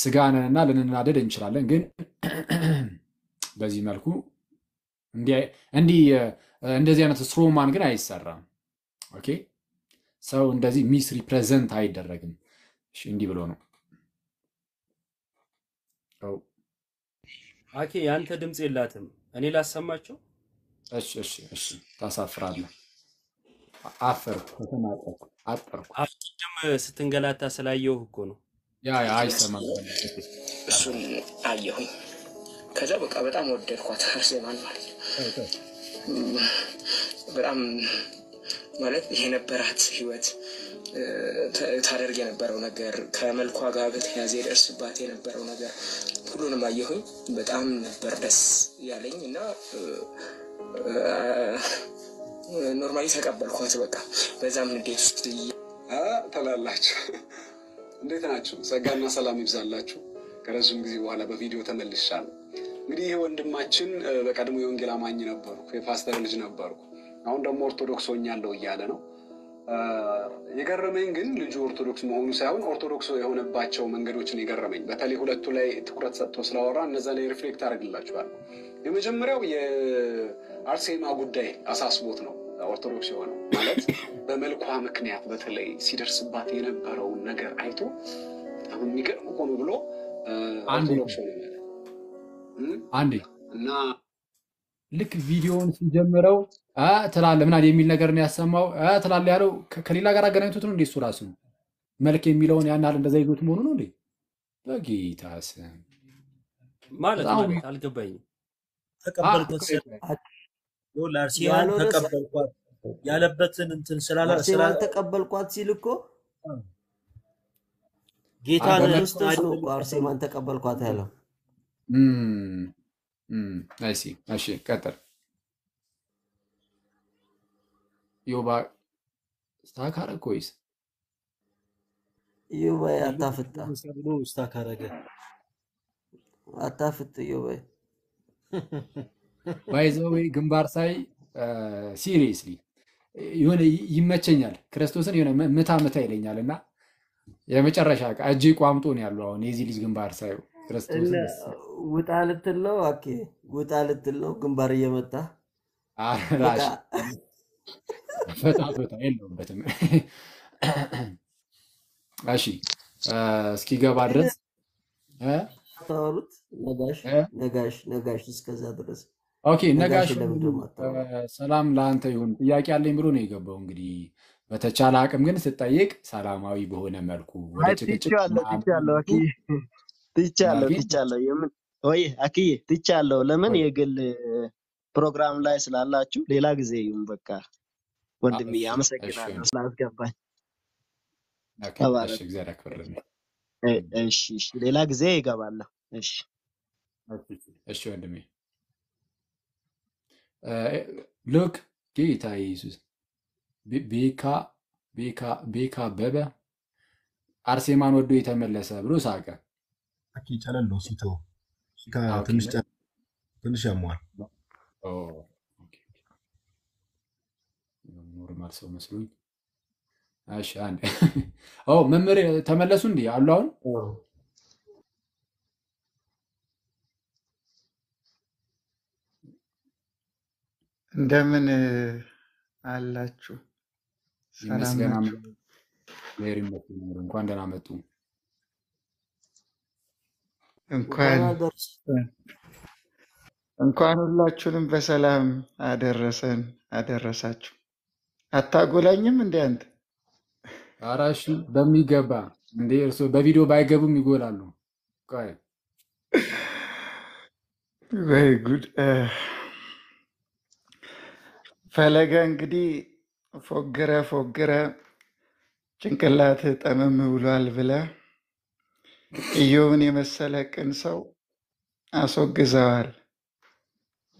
ስጋነንና ልንናደድ እንችላለን። ግን በዚህ መልኩ እንዲህ እንደዚህ አይነት ስትሮማን ግን አይሰራም። ኦኬ ሰው እንደዚህ ሚስ ሪፕሬዘንት አይደረግም። እንዲህ ብሎ ነው። አኬ ያንተ ድምፅ የላትም። እኔ ላሰማቸው። እሺ እሺ እሺ፣ ታሳፍራለህ አፈር ተሰማጠርኩ፣ አጠርኩ። አስቀድም ስትንገላታ ስላየሁህ እኮ ነው። ያ አይሰማም። እሱን አየሁኝ። ከዛ በቃ በጣም ወደድኳት አርሴማን ማለት ነው። በጣም ማለት የነበራት ህይወት ታደርግ የነበረው ነገር ከመልኳ ጋር በተያያዘ የደርስባት የነበረው ነገር ሁሉንም አየሁኝ። በጣም ነበር ደስ ያለኝ እና ኖርማሊ ተቀበልኳት። በቃ በዛም ንዴት ውስጥ ተላላችሁ። እንዴት ናችሁ? ጸጋና ሰላም ይብዛላችሁ። ከረዥም ጊዜ በኋላ በቪዲዮ ተመልሻለሁ። እንግዲህ ይህ ወንድማችን በቀድሞ የወንጌል አማኝ ነበርኩ፣ የፓስተር ልጅ ነበርኩ፣ አሁን ደግሞ ኦርቶዶክስ ሆኛለሁ እያለ ነው የገረመኝ ግን ልጁ ኦርቶዶክስ መሆኑ ሳይሆን ኦርቶዶክስ የሆነባቸው መንገዶችን የገረመኝ በተለይ ሁለቱ ላይ ትኩረት ሰጥቶ ስላወራ እነዛ ላይ ሪፍሌክት አድርግላችኋል። የመጀመሪያው የአርሴማ ጉዳይ አሳስቦት ነው ኦርቶዶክስ የሆነው ማለት በመልኳ ምክንያት በተለይ ሲደርስባት የነበረውን ነገር አይቶ በጣም የሚገርም ሆኖ ብሎ ኦርቶዶክስ ሆነ እና ልክ ቪዲዮውን ሲጀምረው ትላለ ምናል የሚል ነገር ነው ያሰማው ትላለ ያለው ከሌላ ጋር አገናኝቶት ነው እንዴ? እሱ ራሱ መልክ የሚለውን ያን አለ እንደዛ ይዞት መሆኑ ነው እንዴ? በጌታ ስም ማለት አልገባኝም። ተቀበልኳት ያለበትን እንትን ተቀበልኳት ሲል እኮ ጌታ አርሴማን ተቀበልኳት ያለው። እሺ ቀጥል ዮባ ስታክ አረግ ወይስ ዮባ አታፍጣ ብሎ ስታክ አረገ? አታፍጥ ዮባ ባይዘዌ ግንባር ሳይ ሲሪየስሊ የሆነ ይመቸኛል። ክርስቶስን የሆነ ምታ ምታ ይለኛል እና የመጨረሻ እጅ ቋምጦ ነው ያሉ። አሁን የዚህ ልጅ ግንባር ሳይው ውጣ ልትል ነው፣ ውጣ ልትል ነው ግንባር እየመጣ ፈታ ፈታ የለውበትም። እሺ እስኪገባ ድረስ ታወሩት ነጋሽ ነጋሽ እስከዛ ድረስ ኦኬ ነጋሽ ሰላም ለአንተ ይሁን። ጥያቄ አለኝ ብሎ ነው የገባው። እንግዲህ በተቻለ አቅም ግን ስጠይቅ ሰላማዊ በሆነ መልኩ ትቻለሁ። ለምን የግል ፕሮግራም ላይ ስላላችሁ ሌላ ጊዜ ይሁን በቃ ወንድም አመሰግናለሁ ስላስገባኝ። እግዚአብሔር እሺ ሌላ ጊዜ ይገባለሁ። እሺ ወንድሜ ሉክ ጌታ ኢየሱስ ቤካ ቤካ ቤካ በበ አርሴማን ወዶ የተመለሰ ብሎ ሳቀ። ጨለለው ሲቶ ትንሽ ያሟል ኖርማል ሰው መስሎኝ። እሺ አንዴ መምህር ተመለሱ እንዲ አሉ አሁን እንደምን አላችሁ? እንኳን ደህና መጡ። እንኳን ሁላችሁንም በሰላም አደረሰን አደረሳችሁ። አታጎላኝም እንደ አንተ አራሽ በሚገባ እንደ እርሶ በቪዲዮ ባይገቡም ይጎላሉ። ቆይ ወይ ጉድ ፈለገ እንግዲህ ፎግረ ፎግረ ጭንቅላት ጠመም ብሏል ብለ እዮብን የመሰለ ቅን ሰው አስወግዘዋል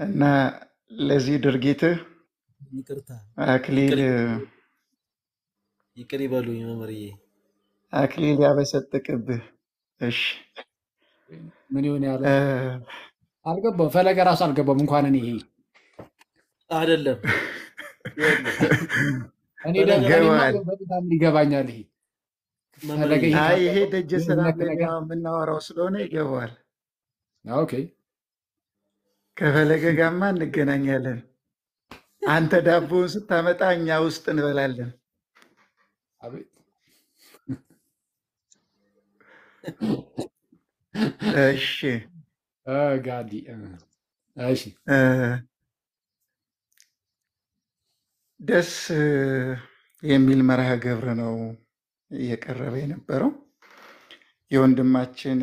እና ለዚህ ድርጊትህ ይቅርታ አክሊል ይቅር ይበሉኝ መምህርዬ። አክሊል ያበሰጥቅብህ። እሺ ምን ይሆን ያለ አልገባም። ፈለገ ራሱ አልገባም። እንኳን እኔ አይደለም በጣም ይገባኛል። ይሄ ደጀ ሰላም የምናወራው ስለሆነ ይገባዋል። ኦኬ ከፈለገ ጋማ እንገናኛለን። አንተ ዳቦውን ስታመጣ እኛ ውስጥ እንበላለን። እሺ ጋዲ እሺ ደስ የሚል መርሃ ግብር ነው እየቀረበ የነበረው። የወንድማችን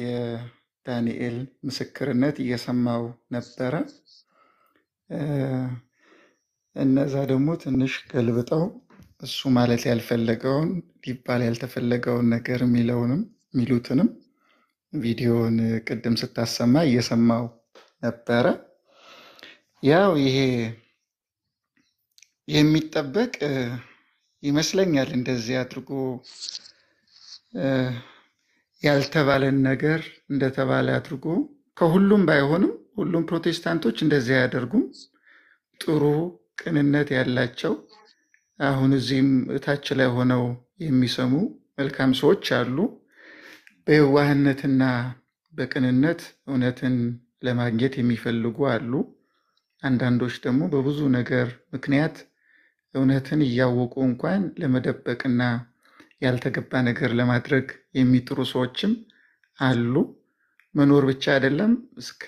የዳንኤል ምስክርነት እየሰማው ነበረ። እነዛ ደግሞ ትንሽ ገልብጠው እሱ ማለት ያልፈለገውን ሊባል ያልተፈለገውን ነገር የሚለውንም የሚሉትንም ቪዲዮውን ቅድም ስታሰማ እየሰማው ነበረ። ያው ይሄ የሚጠበቅ ይመስለኛል። እንደዚህ አድርጎ ያልተባለን ነገር እንደተባለ አድርጎ ከሁሉም ባይሆንም ሁሉም ፕሮቴስታንቶች እንደዚህ አያደርጉም ጥሩ ቅንነት ያላቸው አሁን እዚህም እታች ላይ ሆነው የሚሰሙ መልካም ሰዎች አሉ። በየዋህነትና በቅንነት እውነትን ለማግኘት የሚፈልጉ አሉ። አንዳንዶች ደግሞ በብዙ ነገር ምክንያት እውነትን እያወቁ እንኳን ለመደበቅና ያልተገባ ነገር ለማድረግ የሚጥሩ ሰዎችም አሉ። መኖር ብቻ አይደለም፣ እስከ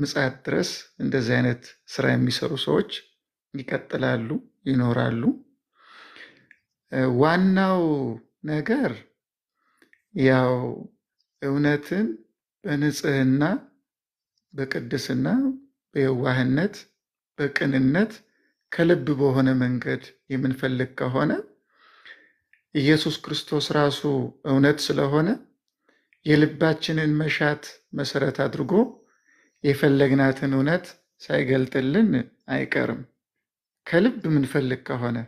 ምጽአት ድረስ እንደዚህ አይነት ስራ የሚሰሩ ሰዎች ይቀጥላሉ፣ ይኖራሉ። ዋናው ነገር ያው እውነትን በንጽህና በቅድስና በየዋህነት በቅንነት ከልብ በሆነ መንገድ የምንፈልግ ከሆነ ኢየሱስ ክርስቶስ ራሱ እውነት ስለሆነ የልባችንን መሻት መሰረት አድርጎ የፈለግናትን እውነት ሳይገልጥልን አይቀርም። ከልብ የምንፈልግ ከሆነ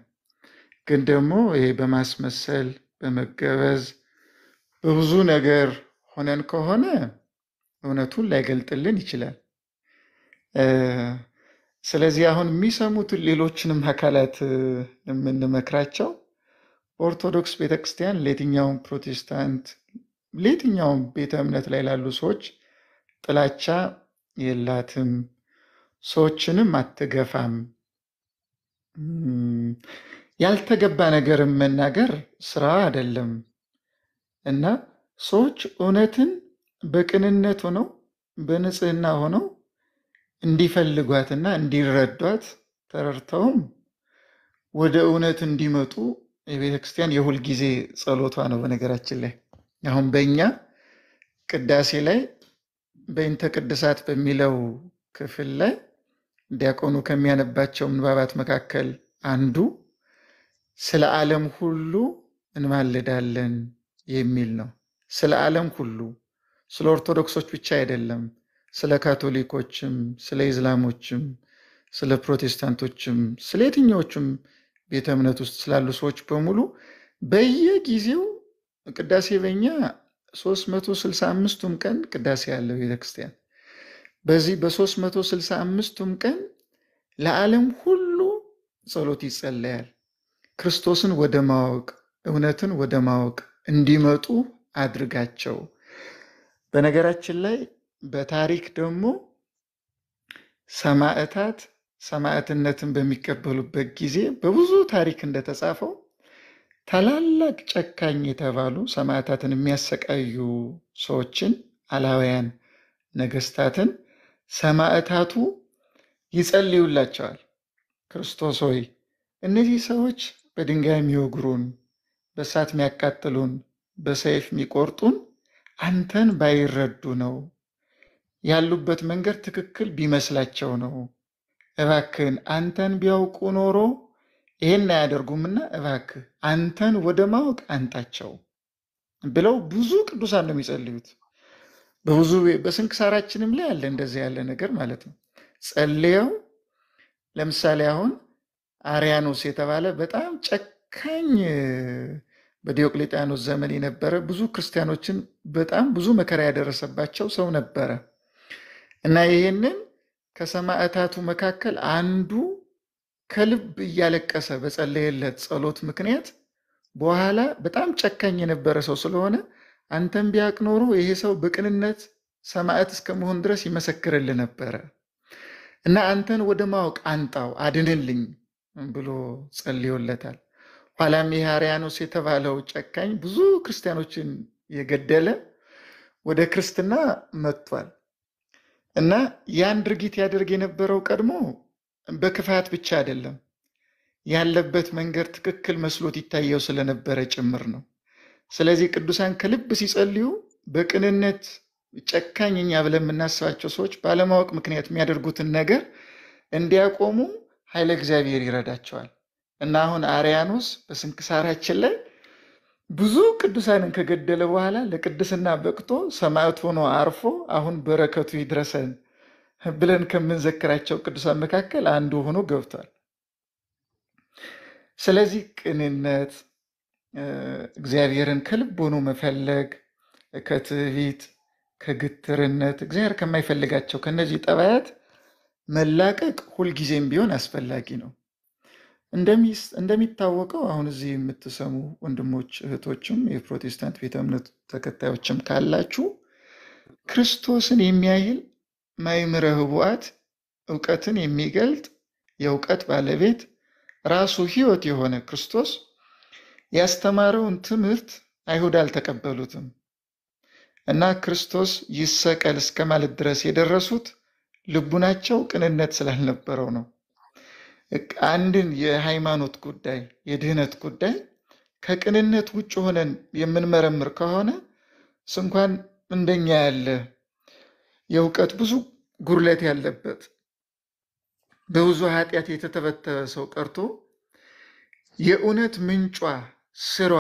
ግን ደግሞ ይሄ በማስመሰል በመገበዝ በብዙ ነገር ሆነን ከሆነ እውነቱን ላይገልጥልን ይችላል። ስለዚህ አሁን የሚሰሙትን ሌሎችንም አካላት የምንመክራቸው በኦርቶዶክስ ቤተክርስቲያን ለየትኛውም ፕሮቴስታንት ለየትኛውም ቤተ እምነት ላይ ላሉ ሰዎች ጥላቻ የላትም፣ ሰዎችንም አትገፋም ያልተገባ ነገርን መናገር ስራ አይደለም እና ሰዎች እውነትን በቅንነት ሆነው በንጽህና ሆነው እንዲፈልጓትና እንዲረዷት ተረድተውም ወደ እውነት እንዲመጡ የቤተ ክርስቲያን የሁልጊዜ ጸሎቷ ነው። በነገራችን ላይ አሁን በእኛ ቅዳሴ ላይ በእንተ ቅድሳት በሚለው ክፍል ላይ ዲያቆኑ ከሚያነባቸው ምንባባት መካከል አንዱ ስለ ዓለም ሁሉ እንማልዳለን የሚል ነው። ስለ ዓለም ሁሉ ስለ ኦርቶዶክሶች ብቻ አይደለም፣ ስለ ካቶሊኮችም፣ ስለ ኢስላሞችም፣ ስለ ፕሮቴስታንቶችም፣ ስለ የትኛዎቹም ቤተ እምነት ውስጥ ስላሉ ሰዎች በሙሉ በየጊዜው ቅዳሴ በኛ 365ቱም ቀን ቅዳሴ ያለው ቤተክርስቲያን በዚህ በ365ቱም ቀን ለዓለም ሁሉ ጸሎት ይጸለያል። ክርስቶስን ወደ ማወቅ እውነትን ወደ ማወቅ እንዲመጡ አድርጋቸው። በነገራችን ላይ በታሪክ ደግሞ ሰማዕታት ሰማዕትነትን በሚቀበሉበት ጊዜ በብዙ ታሪክ እንደተጻፈው ታላላቅ ጨካኝ የተባሉ ሰማዕታትን የሚያሰቃዩ ሰዎችን አላውያን ነገስታትን ሰማዕታቱ ይጸልዩላቸዋል። ክርስቶስ ሆይ እነዚህ ሰዎች በድንጋይ የሚወግሩን፣ በእሳት የሚያቃጥሉን፣ በሰይፍ የሚቆርጡን አንተን ባይረዱ ነው። ያሉበት መንገድ ትክክል ቢመስላቸው ነው። እባክህን አንተን ቢያውቁ ኖሮ ይሄን አያደርጉምና እባክህ አንተን ወደ ማወቅ አንጣቸው ብለው ብዙ ቅዱሳን ነው የሚጸልዩት። በብዙ በስንክሳራችንም ላይ አለ እንደዚህ ያለ ነገር ማለት ነው። ጸልየው ለምሳሌ አሁን አሪያኖስ የተባለ በጣም ጨካኝ በዲዮቅሌጣኖስ ዘመን የነበረ ብዙ ክርስቲያኖችን በጣም ብዙ መከራ ያደረሰባቸው ሰው ነበረ እና ይህንን ከሰማዕታቱ መካከል አንዱ ከልብ እያለቀሰ በጸለየለት ጸሎት ምክንያት በኋላ በጣም ጨካኝ የነበረ ሰው ስለሆነ አንተም ቢያቅ ኖሮ ይሄ ሰው በቅንነት ሰማዕት እስከ መሆን ድረስ ይመሰክርልህ ነበረ እና አንተን ወደ ማወቅ አንጣው አድንልኝ ብሎ ጸልዮለታል። ኋላም አርያኖስ የተባለው ጨካኝ ብዙ ክርስቲያኖችን የገደለ ወደ ክርስትና መጥቷል እና ያን ድርጊት ያደርግ የነበረው ቀድሞ በክፋት ብቻ አይደለም፣ ያለበት መንገድ ትክክል መስሎት ይታየው ስለነበረ ጭምር ነው። ስለዚህ ቅዱሳን ከልብ ሲጸልዩ በቅንነት ጨካኝ እኛ ብለን የምናስባቸው ሰዎች ባለማወቅ ምክንያት የሚያደርጉትን ነገር እንዲያቆሙ ኃይለ እግዚአብሔር ይረዳቸዋል እና አሁን አርያኖስ በስንክሳራችን ላይ ብዙ ቅዱሳንን ከገደለ በኋላ ለቅድስና በቅቶ ሰማዕት ሆኖ አርፎ አሁን በረከቱ ይድረሰን ብለን ከምንዘክራቸው ቅዱሳን መካከል አንዱ ሆኖ ገብቷል። ስለዚህ ቅንነት እግዚአብሔርን ከልብ ሆኖ መፈለግ ከትዕቢት፣ ከግትርነት እግዚአብሔር ከማይፈልጋቸው ከነዚህ ጠባያት መላቀቅ ሁልጊዜም ቢሆን አስፈላጊ ነው። እንደሚታወቀው አሁን እዚህ የምትሰሙ ወንድሞች እህቶችም የፕሮቴስታንት ቤተ እምነት ተከታዮችም ካላችሁ ክርስቶስን የሚያህል ማይምረ ህቡአት እውቀትን የሚገልጥ የእውቀት ባለቤት ራሱ ህይወት የሆነ ክርስቶስ ያስተማረውን ትምህርት አይሁድ አልተቀበሉትም እና ክርስቶስ ይሰቀል እስከ ማለት ድረስ የደረሱት ልቡናቸው ቅንነት ስላልነበረው ነው። አንድን የሃይማኖት ጉዳይ የድህነት ጉዳይ ከቅንነት ውጭ ሆነን የምንመረምር ከሆነ ስንኳን እንደኛ ያለ የእውቀት ብዙ ጉርለት ያለበት በብዙ ኃጢአት የተተበተበ ሰው ቀርቶ የእውነት ምንጯ ስሯ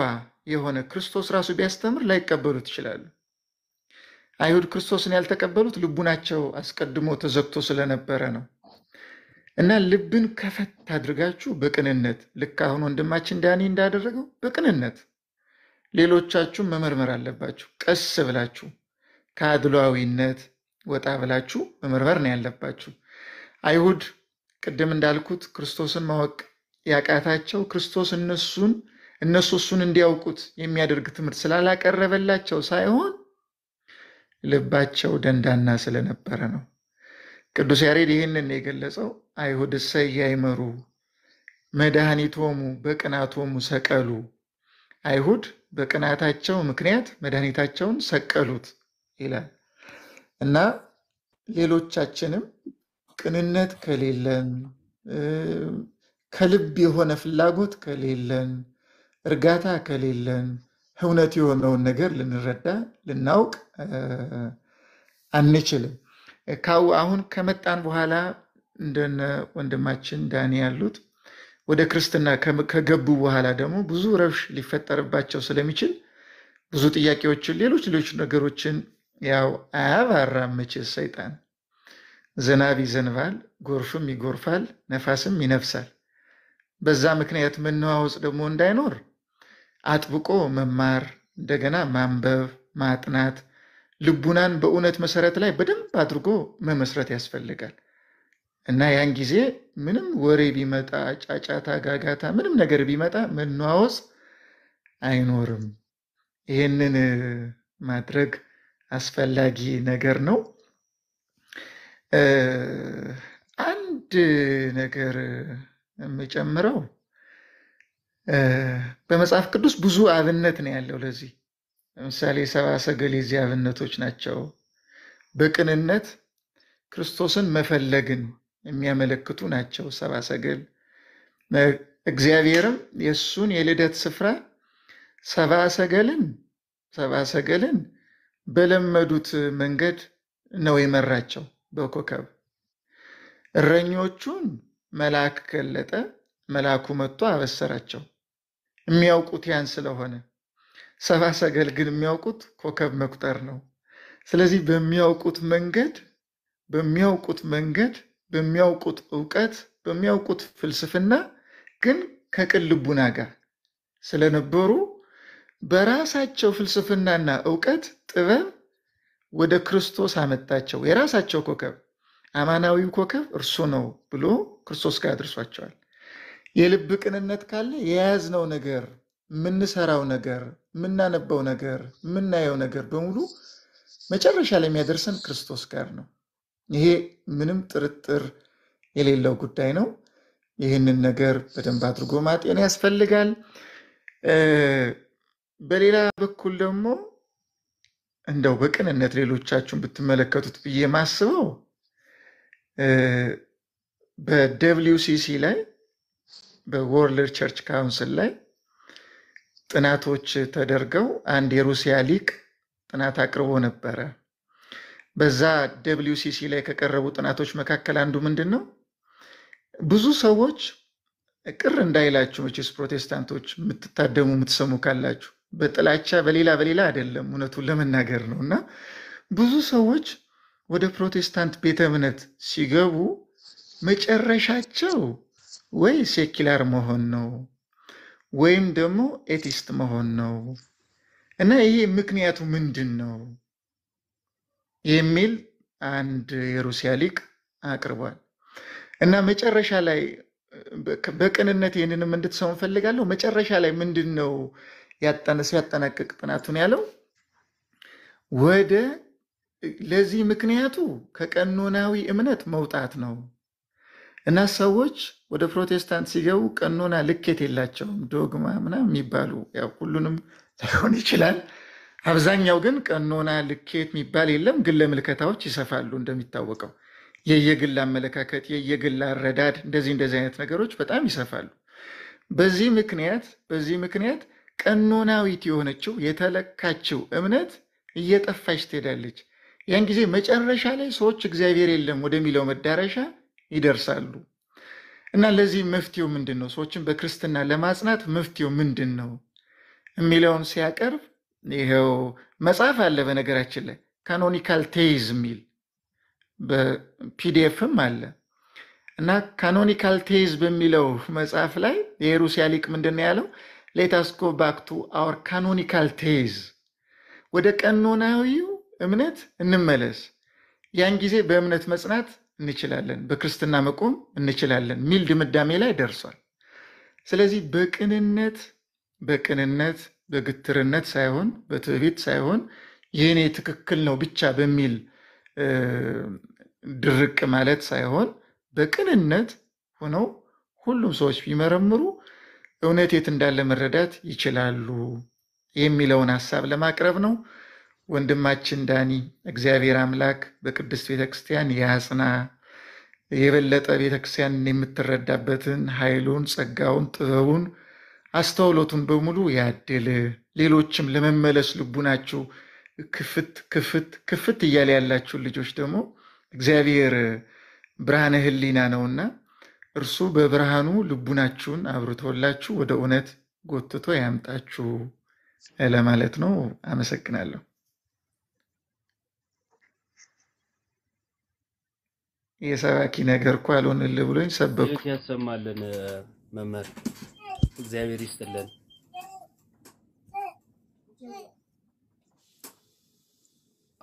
የሆነ ክርስቶስ ራሱ ቢያስተምር ላይቀበሉት ይችላሉ። አይሁድ ክርስቶስን ያልተቀበሉት ልቡናቸው አስቀድሞ ተዘግቶ ስለነበረ ነው። እና ልብን ከፈት አድርጋችሁ በቅንነት ልክ አሁን ወንድማችን ዳኒ እንዳደረገው በቅንነት ሌሎቻችሁም መመርመር አለባችሁ። ቀስ ብላችሁ ከአድሏዊነት ወጣ ብላችሁ መመርመር ነው ያለባችሁ። አይሁድ ቅድም እንዳልኩት ክርስቶስን ማወቅ ያቃታቸው ክርስቶስ እነሱን እነሱ እሱን እንዲያውቁት የሚያደርግ ትምህርት ስላላቀረበላቸው ሳይሆን ልባቸው ደንዳና ስለነበረ ነው። ቅዱስ ያሬድ ይህንን የገለጸው አይሁድ እሰይ አይመሩ መድኃኒቶሙ በቅናቶሙ ሰቀሉ። አይሁድ በቅናታቸው ምክንያት መድኃኒታቸውን ሰቀሉት ይላል እና ሌሎቻችንም ቅንነት ከሌለን ከልብ የሆነ ፍላጎት ከሌለን እርጋታ ከሌለን እውነት የሆነውን ነገር ልንረዳ ልናውቅ አንችልም። ካው አሁን ከመጣን በኋላ እንደነ ወንድማችን ዳኒ ያሉት ወደ ክርስትና ከገቡ በኋላ ደግሞ ብዙ ረብሽ ሊፈጠርባቸው ስለሚችል ብዙ ጥያቄዎችን፣ ሌሎች ሌሎች ነገሮችን ያው አያባራም መቼስ ሰይጣን። ዝናብ ይዘንባል፣ ጎርፍም ይጎርፋል፣ ነፋስም ይነፍሳል። በዛ ምክንያት መነዋወጽ ደግሞ እንዳይኖር አጥብቆ መማር፣ እንደገና ማንበብ፣ ማጥናት፣ ልቡናን በእውነት መሰረት ላይ በደንብ አድርጎ መመስረት ያስፈልጋል እና ያን ጊዜ ምንም ወሬ ቢመጣ፣ ጫጫታ፣ ጋጋታ፣ ምንም ነገር ቢመጣ መነዋወፅ አይኖርም። ይህንን ማድረግ አስፈላጊ ነገር ነው። አንድ ነገር የምጨምረው በመጽሐፍ ቅዱስ ብዙ አብነት ነው ያለው። ለዚህ ለምሳሌ ሰብአ ሰገል የዚህ አብነቶች ናቸው። በቅንነት ክርስቶስን መፈለግን የሚያመለክቱ ናቸው ሰብአ ሰገል። እግዚአብሔርም የእሱን የልደት ስፍራ ሰብአ ሰገልን ሰብአ ሰገልን በለመዱት መንገድ ነው የመራቸው በኮከብ እረኞቹን መልአክ ገለጠ። መልአኩ መጥቶ አበሰራቸው። የሚያውቁት ያን ስለሆነ ሰባ ሰገል ግን የሚያውቁት ኮከብ መቁጠር ነው። ስለዚህ በሚያውቁት መንገድ በሚያውቁት መንገድ በሚያውቁት እውቀት በሚያውቁት ፍልስፍና ግን ከቅን ልቡና ጋር ስለነበሩ በራሳቸው ፍልስፍናና እውቀት ጥበብ ወደ ክርስቶስ አመጣቸው። የራሳቸው ኮከብ አማናዊው ኮከብ እርሱ ነው ብሎ ክርስቶስ ጋር አድርሷቸዋል። የልብ ቅንነት ካለ የያዝነው ነገር፣ የምንሰራው ነገር፣ የምናነበው ነገር፣ የምናየው ነገር በሙሉ መጨረሻ ላይ የሚያደርሰን ክርስቶስ ጋር ነው። ይሄ ምንም ጥርጥር የሌለው ጉዳይ ነው። ይህንን ነገር በደንብ አድርጎ ማጤን ያስፈልጋል። በሌላ በኩል ደግሞ እንደው በቅንነት ሌሎቻችሁን ብትመለከቱት ብዬ ማስበው በደብሊው ሲሲ ላይ በወርልድ ቸርች ካውንስል ላይ ጥናቶች ተደርገው አንድ የሩሲያ ሊቅ ጥናት አቅርቦ ነበረ። በዛ ደብሊውሲሲ ላይ ከቀረቡ ጥናቶች መካከል አንዱ ምንድን ነው? ብዙ ሰዎች ቅር እንዳይላችሁ መቼስ ፕሮቴስታንቶች የምትታደሙ የምትሰሙ ካላችሁ በጥላቻ በሌላ በሌላ አይደለም፣ እውነቱን ለመናገር ነው። እና ብዙ ሰዎች ወደ ፕሮቴስታንት ቤተ እምነት ሲገቡ መጨረሻቸው ወይ ሴኪላር መሆን ነው ወይም ደግሞ ኤቲስት መሆን ነው እና ይሄ ምክንያቱ ምንድን ነው የሚል አንድ የሩሲያ ሊቅ አቅርቧል። እና መጨረሻ ላይ በቅንነት ይህንንም እንድትሰው እንፈልጋለሁ። መጨረሻ ላይ ምንድን ነው ሲያጠናቅቅ ጥናቱን ያለው ወደ ለዚህ ምክንያቱ ከቀኖናዊ እምነት መውጣት ነው። እና ሰዎች ወደ ፕሮቴስታንት ሲገቡ ቀኖና ልኬት የላቸውም። ዶግማ ምናምን የሚባሉ ያው ሁሉንም ላይሆን ይችላል። አብዛኛው ግን ቀኖና ልኬት የሚባል የለም። ግለ ምልከታዎች ይሰፋሉ። እንደሚታወቀው የየግል አመለካከት፣ የየግል አረዳድ፣ እንደዚህ እንደዚህ አይነት ነገሮች በጣም ይሰፋሉ። በዚህ ምክንያት በዚህ ምክንያት ቀኖናዊት የሆነችው የተለካችው እምነት እየጠፋች ትሄዳለች። ያን ጊዜ መጨረሻ ላይ ሰዎች እግዚአብሔር የለም ወደሚለው መዳረሻ ይደርሳሉ። እና ለዚህ መፍትሄው ምንድን ነው? ሰዎችን በክርስትና ለማጽናት መፍትሄው ምንድን ነው የሚለውን ሲያቀርብ ይኸው መጽሐፍ አለ። በነገራችን ላይ ካኖኒካል ቴይዝ የሚል በፒዲኤፍም አለ እና ካኖኒካል ቴይዝ በሚለው መጽሐፍ ላይ የሩሲያ ሊቅ ምንድን ነው ያለው? ሌታስኮ ባክቱ አወር ካኖኒካል ቴይዝ፣ ወደ ቀኖናዊው እምነት እንመለስ። ያን ጊዜ በእምነት መጽናት እንችላለን፣ በክርስትና መቆም እንችላለን ሚል ድምዳሜ ላይ ደርሷል። ስለዚህ በቅንነት በቅንነት በግትርነት ሳይሆን በትዕቢት ሳይሆን የእኔ ትክክል ነው ብቻ በሚል ድርቅ ማለት ሳይሆን በቅንነት ሆነው ሁሉም ሰዎች ቢመረምሩ እውነት የት እንዳለ መረዳት ይችላሉ የሚለውን ሀሳብ ለማቅረብ ነው። ወንድማችን ዳኒ እግዚአብሔር አምላክ በቅድስት ቤተክርስቲያን ያጽና የበለጠ ቤተክርስቲያንን የምትረዳበትን ኃይሉን፣ ጸጋውን፣ ጥበቡን፣ አስተውሎቱን በሙሉ ያድል። ሌሎችም ለመመለስ ልቡናችሁ ክፍት ክፍት ክፍት እያለ ያላችሁን ልጆች ደግሞ እግዚአብሔር ብርሃነ ሕሊና ነውና እርሱ በብርሃኑ ልቡናችሁን አብርቶላችሁ ወደ እውነት ጎትቶ ያምጣችሁ ለማለት ነው። አመሰግናለሁ። የሰባኪ ነገር እኮ ያልሆንልህ ብሎኝ ሰበኩ። ያሰማልን መምህር እግዚአብሔር ይስጥልን።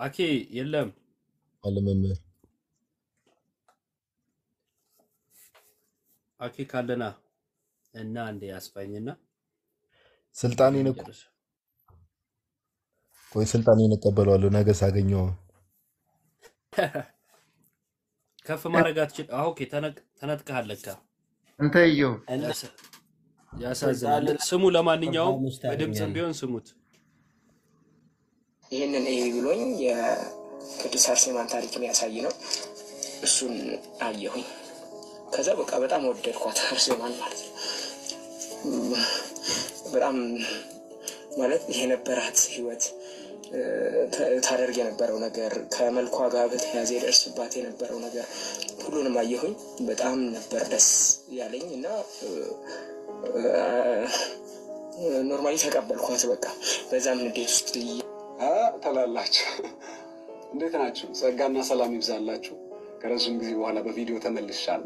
አኬ የለም አለ መምህር አኬ ካለና እና እንዴ ያስፋኝና ስልጣን ነው ወይ ስልጣን እንቀበለዋለሁ ነገ ሳገኘው ከፍ ማድረግ አትችል። ኦኬ ተነጥቀሃል ለካ እንተየው ያሳዝናል። ስሙ ለማንኛውም በድምፅም ቢሆን ስሙት። ይህንን ይሄ ብሎኝ የቅዱስ አርሴማን ታሪክ የሚያሳይ ነው። እሱን አየሁኝ። ከዛ በቃ በጣም ወደድኳት አርሴማን ማለት ነው። በጣም ማለት ይሄ ነበራት ህይወት ታደርግ የነበረው ነገር ከመልኳ ጋር በተያያዘ የደርስባት የነበረው ነገር ሁሉንም አየሁኝ። በጣም ነበር ደስ ያለኝ እና ኖርማሊ ተቀበልኳት። በቃ በዛም ንዴት ውስጥ ተላላችሁ። እንዴት ናችሁ? ጸጋና ሰላም ይብዛላችሁ። ከረዥም ጊዜ በኋላ በቪዲዮ ተመልሻል።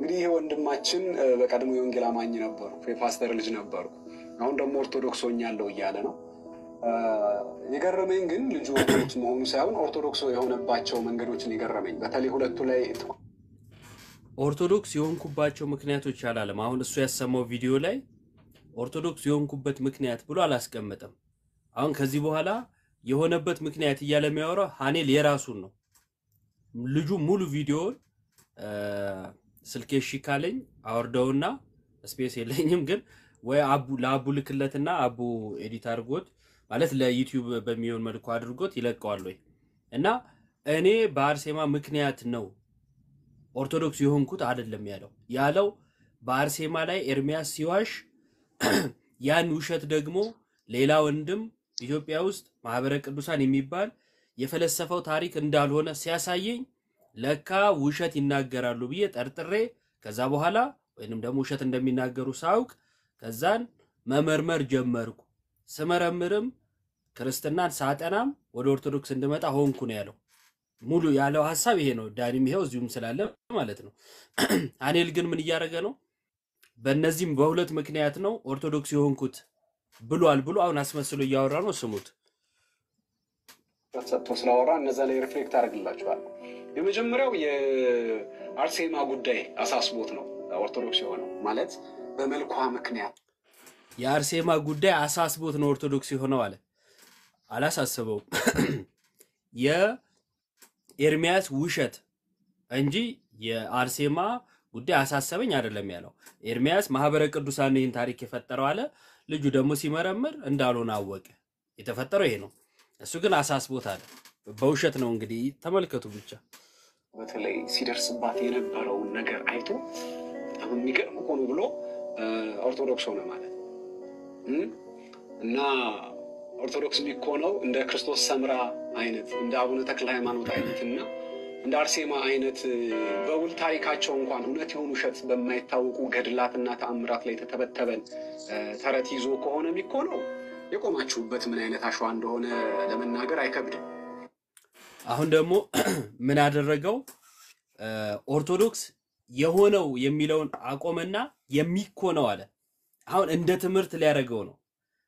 እንግዲህ ይህ ወንድማችን በቀድሞ የወንጌል አማኝ ነበሩ የፓስተር ልጅ ነበሩ አሁን ደግሞ ኦርቶዶክስ ሆኛለሁ እያለ ነው የገረመኝ ግን ልጁ ኦርቶዶክስ መሆኑ ሳይሆን ኦርቶዶክስ የሆነባቸው መንገዶችን የገረመኝ በተለይ ሁለቱ ላይ ኦርቶዶክስ የሆንኩባቸው ምክንያቶች አላለም። አሁን እሱ ያሰማው ቪዲዮ ላይ ኦርቶዶክስ የሆንኩበት ምክንያት ብሎ አላስቀመጠም። አሁን ከዚህ በኋላ የሆነበት ምክንያት እያለ የሚያወራው ሀኔል የራሱን ነው። ልጁ ሙሉ ቪዲዮን ስልኬ እሺ ካለኝ አወርደውና ስፔስ የለኝም ግን ወይ ለአቡ ልክለትና አቡ ኤዲት አድርጎት ማለት ለዩቲዩብ በሚሆን መልኩ አድርጎት ይለቀዋል ወይ እና እኔ በአርሴማ ምክንያት ነው ኦርቶዶክስ የሆንኩት አይደለም ያለው ያለው በአርሴማ ላይ ኤርሚያስ ሲዋሽ ያን ውሸት ደግሞ ሌላ ወንድም ኢትዮጵያ ውስጥ ማህበረ ቅዱሳን የሚባል የፈለሰፈው ታሪክ እንዳልሆነ ሲያሳየኝ ለካ ውሸት ይናገራሉ ብዬ ጠርጥሬ ከዛ በኋላ ወይንም ደግሞ ውሸት እንደሚናገሩ ሳውቅ ከዛን መመርመር ጀመርኩ። ስመረምርም ክርስትናን ሳጠናም ወደ ኦርቶዶክስ እንድመጣ ሆንኩ ነው ያለው። ሙሉ ያለው ሀሳብ ይሄ ነው። ዳኒም ይሄው እዚሁም ስላለ ማለት ነው። አኔል ግን ምን እያደረገ ነው? በእነዚህም በሁለት ምክንያት ነው ኦርቶዶክስ የሆንኩት ብሏል ብሎ አሁን አስመስሎ እያወራ ነው። ስሙት። ሰጥቶ ስላወራ እነዛ ላይ ሪፍሌክት አድርግላቸዋል። የመጀመሪያው የአርሴማ ጉዳይ አሳስቦት ነው ኦርቶዶክስ የሆነው ማለት በመልኳ ምክንያት የአርሴማ ጉዳይ አሳስቦት ነው ኦርቶዶክስ የሆነው አለ። አላሳስበው የኤርሚያስ ውሸት እንጂ የአርሴማ ጉዳይ አሳሰበኝ አይደለም ያለው ኤርሚያስ። ማህበረ ቅዱሳን ይህን ታሪክ የፈጠረው አለ። ልጁ ደግሞ ሲመረምር እንዳልሆነ አወቀ። የተፈጠረው ይሄ ነው። እሱ ግን አሳስቦታል። በውሸት ነው እንግዲህ ተመልከቱ ብቻ። በተለይ ሲደርስባት የነበረውን ነገር አይቶ በጣም የሚገርም ሆኑ ብሎ ኦርቶዶክስ ሆነ ማለት እና ኦርቶዶክስ ሊቅ እንደ ክርስቶስ ሰምራ አይነት እንደ አቡነ ተክለ ሃይማኖት አይነት እና እንደ አርሴማ አይነት በውል ታሪካቸው እንኳን እውነት የሆኑ ውሸት በማይታወቁ ገድላትና ተአምራት ላይ ተተበተበን ተረት ይዞ ከሆነ የሚኮነው የቆማችሁበት ምን አይነት አሸዋ እንደሆነ ለመናገር አይከብድም። አሁን ደግሞ ምን አደረገው? ኦርቶዶክስ የሆነው የሚለውን አቆመና የሚኮነው አለ። አሁን እንደ ትምህርት ሊያደርገው ነው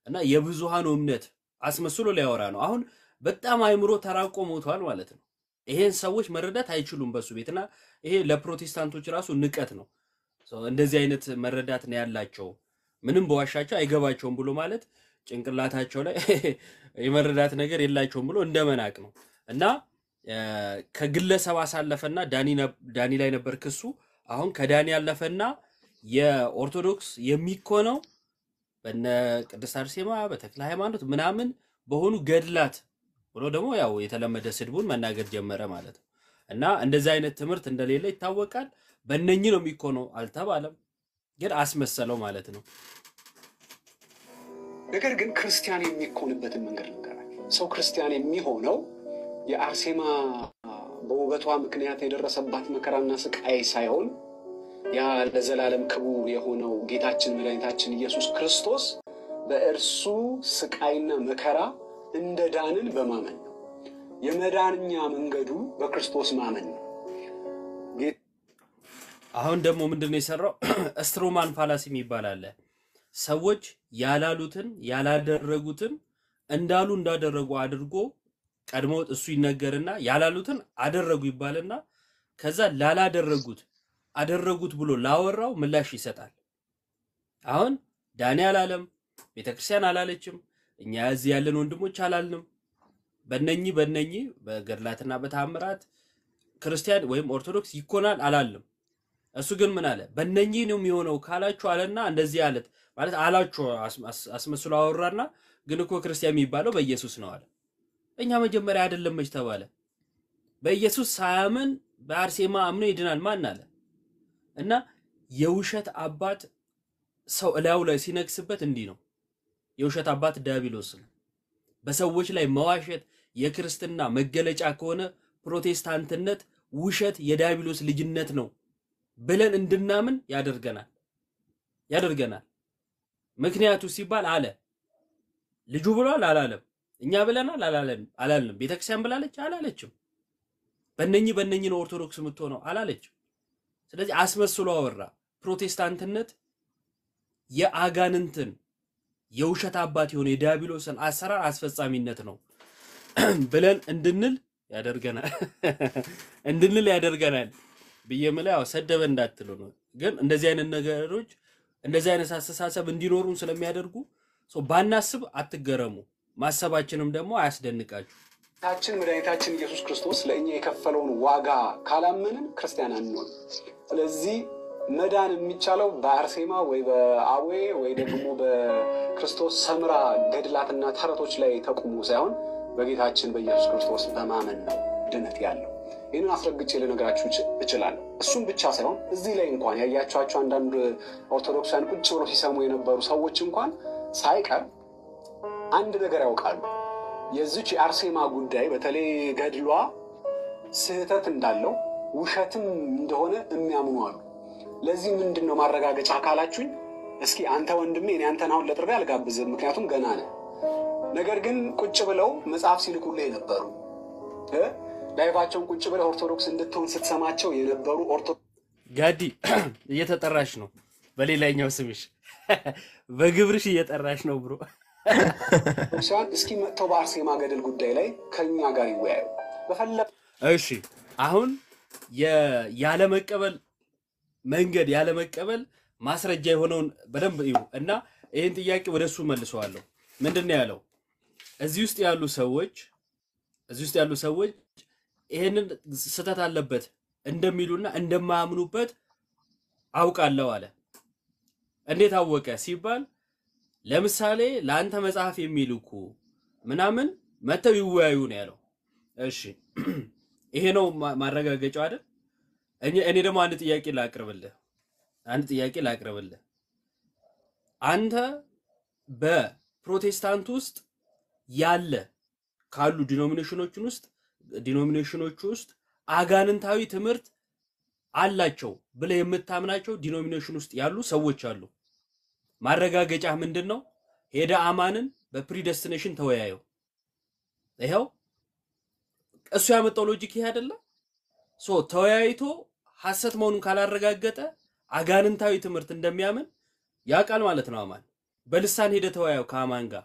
እና የብዙሃኑ እምነት አስመስሎ ሊያወራ ነው። አሁን በጣም አይምሮ ተራቆ ሞቷል ማለት ነው። ይሄን ሰዎች መረዳት አይችሉም በሱ ቤትና ይሄ ለፕሮቴስታንቶች ራሱ ንቀት ነው። እንደዚህ አይነት መረዳት ነው ያላቸው፣ ምንም በዋሻቸው አይገባቸውም ብሎ ማለት ጭንቅላታቸው ላይ የመረዳት ነገር የላቸውም ብሎ እንደመናቅ ነው እና ከግለሰብ አሳለፈና ዳኒ ላይ ነበር ክሱ። አሁን ከዳኒ ያለፈና የኦርቶዶክስ የሚኮነው በነ ቅድስት አርሴማ በተክለ ሃይማኖት ምናምን በሆኑ ገድላት ብሎ ደግሞ ያው የተለመደ ስድቡን መናገር ጀመረ ማለት ነው። እና እንደዚህ አይነት ትምህርት እንደሌለ ይታወቃል። በእነኚህ ነው የሚኮነው አልተባለም፣ ግን አስመሰለው ማለት ነው። ነገር ግን ክርስቲያን የሚኮንበትን መንገድ ልንገራችሁ። ሰው ክርስቲያን የሚሆነው የአርሴማ በውበቷ ምክንያት የደረሰባት መከራና ስቃይ ሳይሆን ያ ለዘላለም ክቡር የሆነው ጌታችን መድኃኒታችን ኢየሱስ ክርስቶስ በእርሱ ስቃይና መከራ እንደዳንን በማመን ነው። የመዳንኛ መንገዱ በክርስቶስ ማመን ነው። አሁን ደግሞ ምንድን ነው የሰራው? እስትሮማን ፋላሲ የሚባል አለ። ሰዎች ያላሉትን ያላደረጉትን እንዳሉ እንዳደረጉ አድርጎ ቀድሞ እሱ ይነገርና ያላሉትን አደረጉ ይባልና ከዛ ላላደረጉት አደረጉት ብሎ ላወራው ምላሽ ይሰጣል። አሁን ዳኔ አላለም፣ ቤተክርስቲያን አላለችም፣ እኛ እዚህ ያለን ወንድሞች አላልንም። በነኚህ በነኚህ በገድላትና በታምራት ክርስቲያን ወይም ኦርቶዶክስ ይኮናል አላልም። እሱ ግን ምን አለ? በነኚህ ነው የሚሆነው ካላችሁ አለና እንደዚህ አለት ማለት አላችሁ አስመስሎ አወራና ግን እኮ ክርስቲያን የሚባለው በኢየሱስ ነው አለ። እኛ መጀመሪያ አይደለም መች ተባለ። በኢየሱስ ሳያምን በአርሴማ አምኖ ይድናል ማን አለ? እና የውሸት አባት ሰው እላዩ ላይ ሲነግስበት እንዲህ ነው። የውሸት አባት ዲያብሎስ ነው። በሰዎች ላይ መዋሸት የክርስትና መገለጫ ከሆነ ፕሮቴስታንትነት ውሸት የዲያብሎስ ልጅነት ነው ብለን እንድናምን ያደርገናል ያደርገናል። ምክንያቱ ሲባል አለ ልጁ ብሏል አላለም። እኛ ብለናል አላለም፣ ቤተክርስቲያን ብላለች አላለችም። በእነኚህ በእነኚህ ነው ኦርቶዶክስ የምትሆነው አላለችም። ስለዚህ አስመስሎ አወራ። ፕሮቴስታንትነት የአጋንንትን የውሸት አባት የሆነ የዲያብሎስን አሰራር አስፈጻሚነት ነው ብለን እንድንል ያደርገናል እንድንል ያደርገናል ብዬ ምላ ያው ሰደበ እንዳትሉ ነው። ግን እንደዚህ አይነት ነገሮች እንደዚህ አይነት አስተሳሰብ እንዲኖሩን ስለሚያደርጉ ባናስብ አትገረሙ። ማሰባችንም ደግሞ አያስደንቃችሁ። ታችን መድኃኒታችን ኢየሱስ ክርስቶስ ለእኛ የከፈለውን ዋጋ ካላመንን ክርስቲያን አንሆን። ስለዚህ መዳን የሚቻለው በአርሴማ ወይ በአዌ ወይ ደግሞ በክርስቶስ ሰምራ ገድላትና ተረቶች ላይ ተቁሞ ሳይሆን በጌታችን በኢየሱስ ክርስቶስ በማመን ነው ድነት ያለው። ይህንን አስረግጬ ልነግራችሁ እችላለሁ። እሱም ብቻ ሳይሆን እዚህ ላይ እንኳን ያያቸኋቸው አንዳንድ ኦርቶዶክሳውያን ቁጭ ብሎ ሲሰሙ የነበሩ ሰዎች እንኳን ሳይቀር አንድ ነገር ያውቃሉ የዚች የአርሴማ ጉዳይ በተለይ ገድሏ ስህተት እንዳለው ውሸትም እንደሆነ የሚያምኑ አሉ። ለዚህ ምንድን ነው ማረጋገጫ አካላችሁኝ? እስኪ አንተ ወንድሜ እኔ አንተን አሁን ለጥርቤ አልጋብዝም፣ ምክንያቱም ገና ነህ። ነገር ግን ቁጭ ብለው መጽሐፍ ሲልኩልህ የነበሩ ላይቫቸውን ቁጭ ብለህ ኦርቶዶክስ እንድትሆን ስትሰማቸው የነበሩ ጋዲ እየተጠራሽ ነው፣ በሌላኛው ስምሽ በግብርሽ እየጠራሽ ነው ብሮ ሲሆን እስኪ መጥተው በአርሴማ ገድል ጉዳይ ላይ ከኛ ጋር ይወያዩ በፈለ እሺ አሁን ያለመቀበል መንገድ ያለመቀበል ማስረጃ የሆነውን በደንብ እዩ እና ይህን ጥያቄ ወደ እሱ መልሰዋለሁ። ምንድን ነው ያለው? እዚህ ውስጥ ያሉ ሰዎች እዚህ ውስጥ ያሉ ሰዎች ይህንን ስህተት አለበት እንደሚሉና እንደማያምኑበት አውቃለሁ አለ። እንዴት አወቀ ሲባል ለምሳሌ ለአንተ መጽሐፍ የሚልኩ ምናምን መተው ይወያዩ ነው ያለው። እሺ ይሄ ነው ማረጋገጫው አይደል? እኔ ደግሞ አንድ ጥያቄ ላቅርብልህ አንድ ጥያቄ ላቅርብልህ። አንተ በፕሮቴስታንት ውስጥ ያለ ካሉ ዲኖሚኔሽኖችን ውስጥ ዲኖሚኔሽኖች ውስጥ አጋንንታዊ ትምህርት አላቸው ብለህ የምታምናቸው ዲኖሚኔሽን ውስጥ ያሉ ሰዎች አሉ። ማረጋገጫ ምንድን ነው? ሄደ አማንን በፕሪደስቲኔሽን ተወያየው። ይኸው እሱ ያመጣው ሎጂክ ይሄ አይደለ? ሶ ተወያይቶ ሐሰት መሆኑን ካላረጋገጠ አጋንንታዊ ትምህርት እንደሚያምን ያውቃል ማለት ነው። አማን በልሳን ሄደ ተወያየው ከአማን ጋር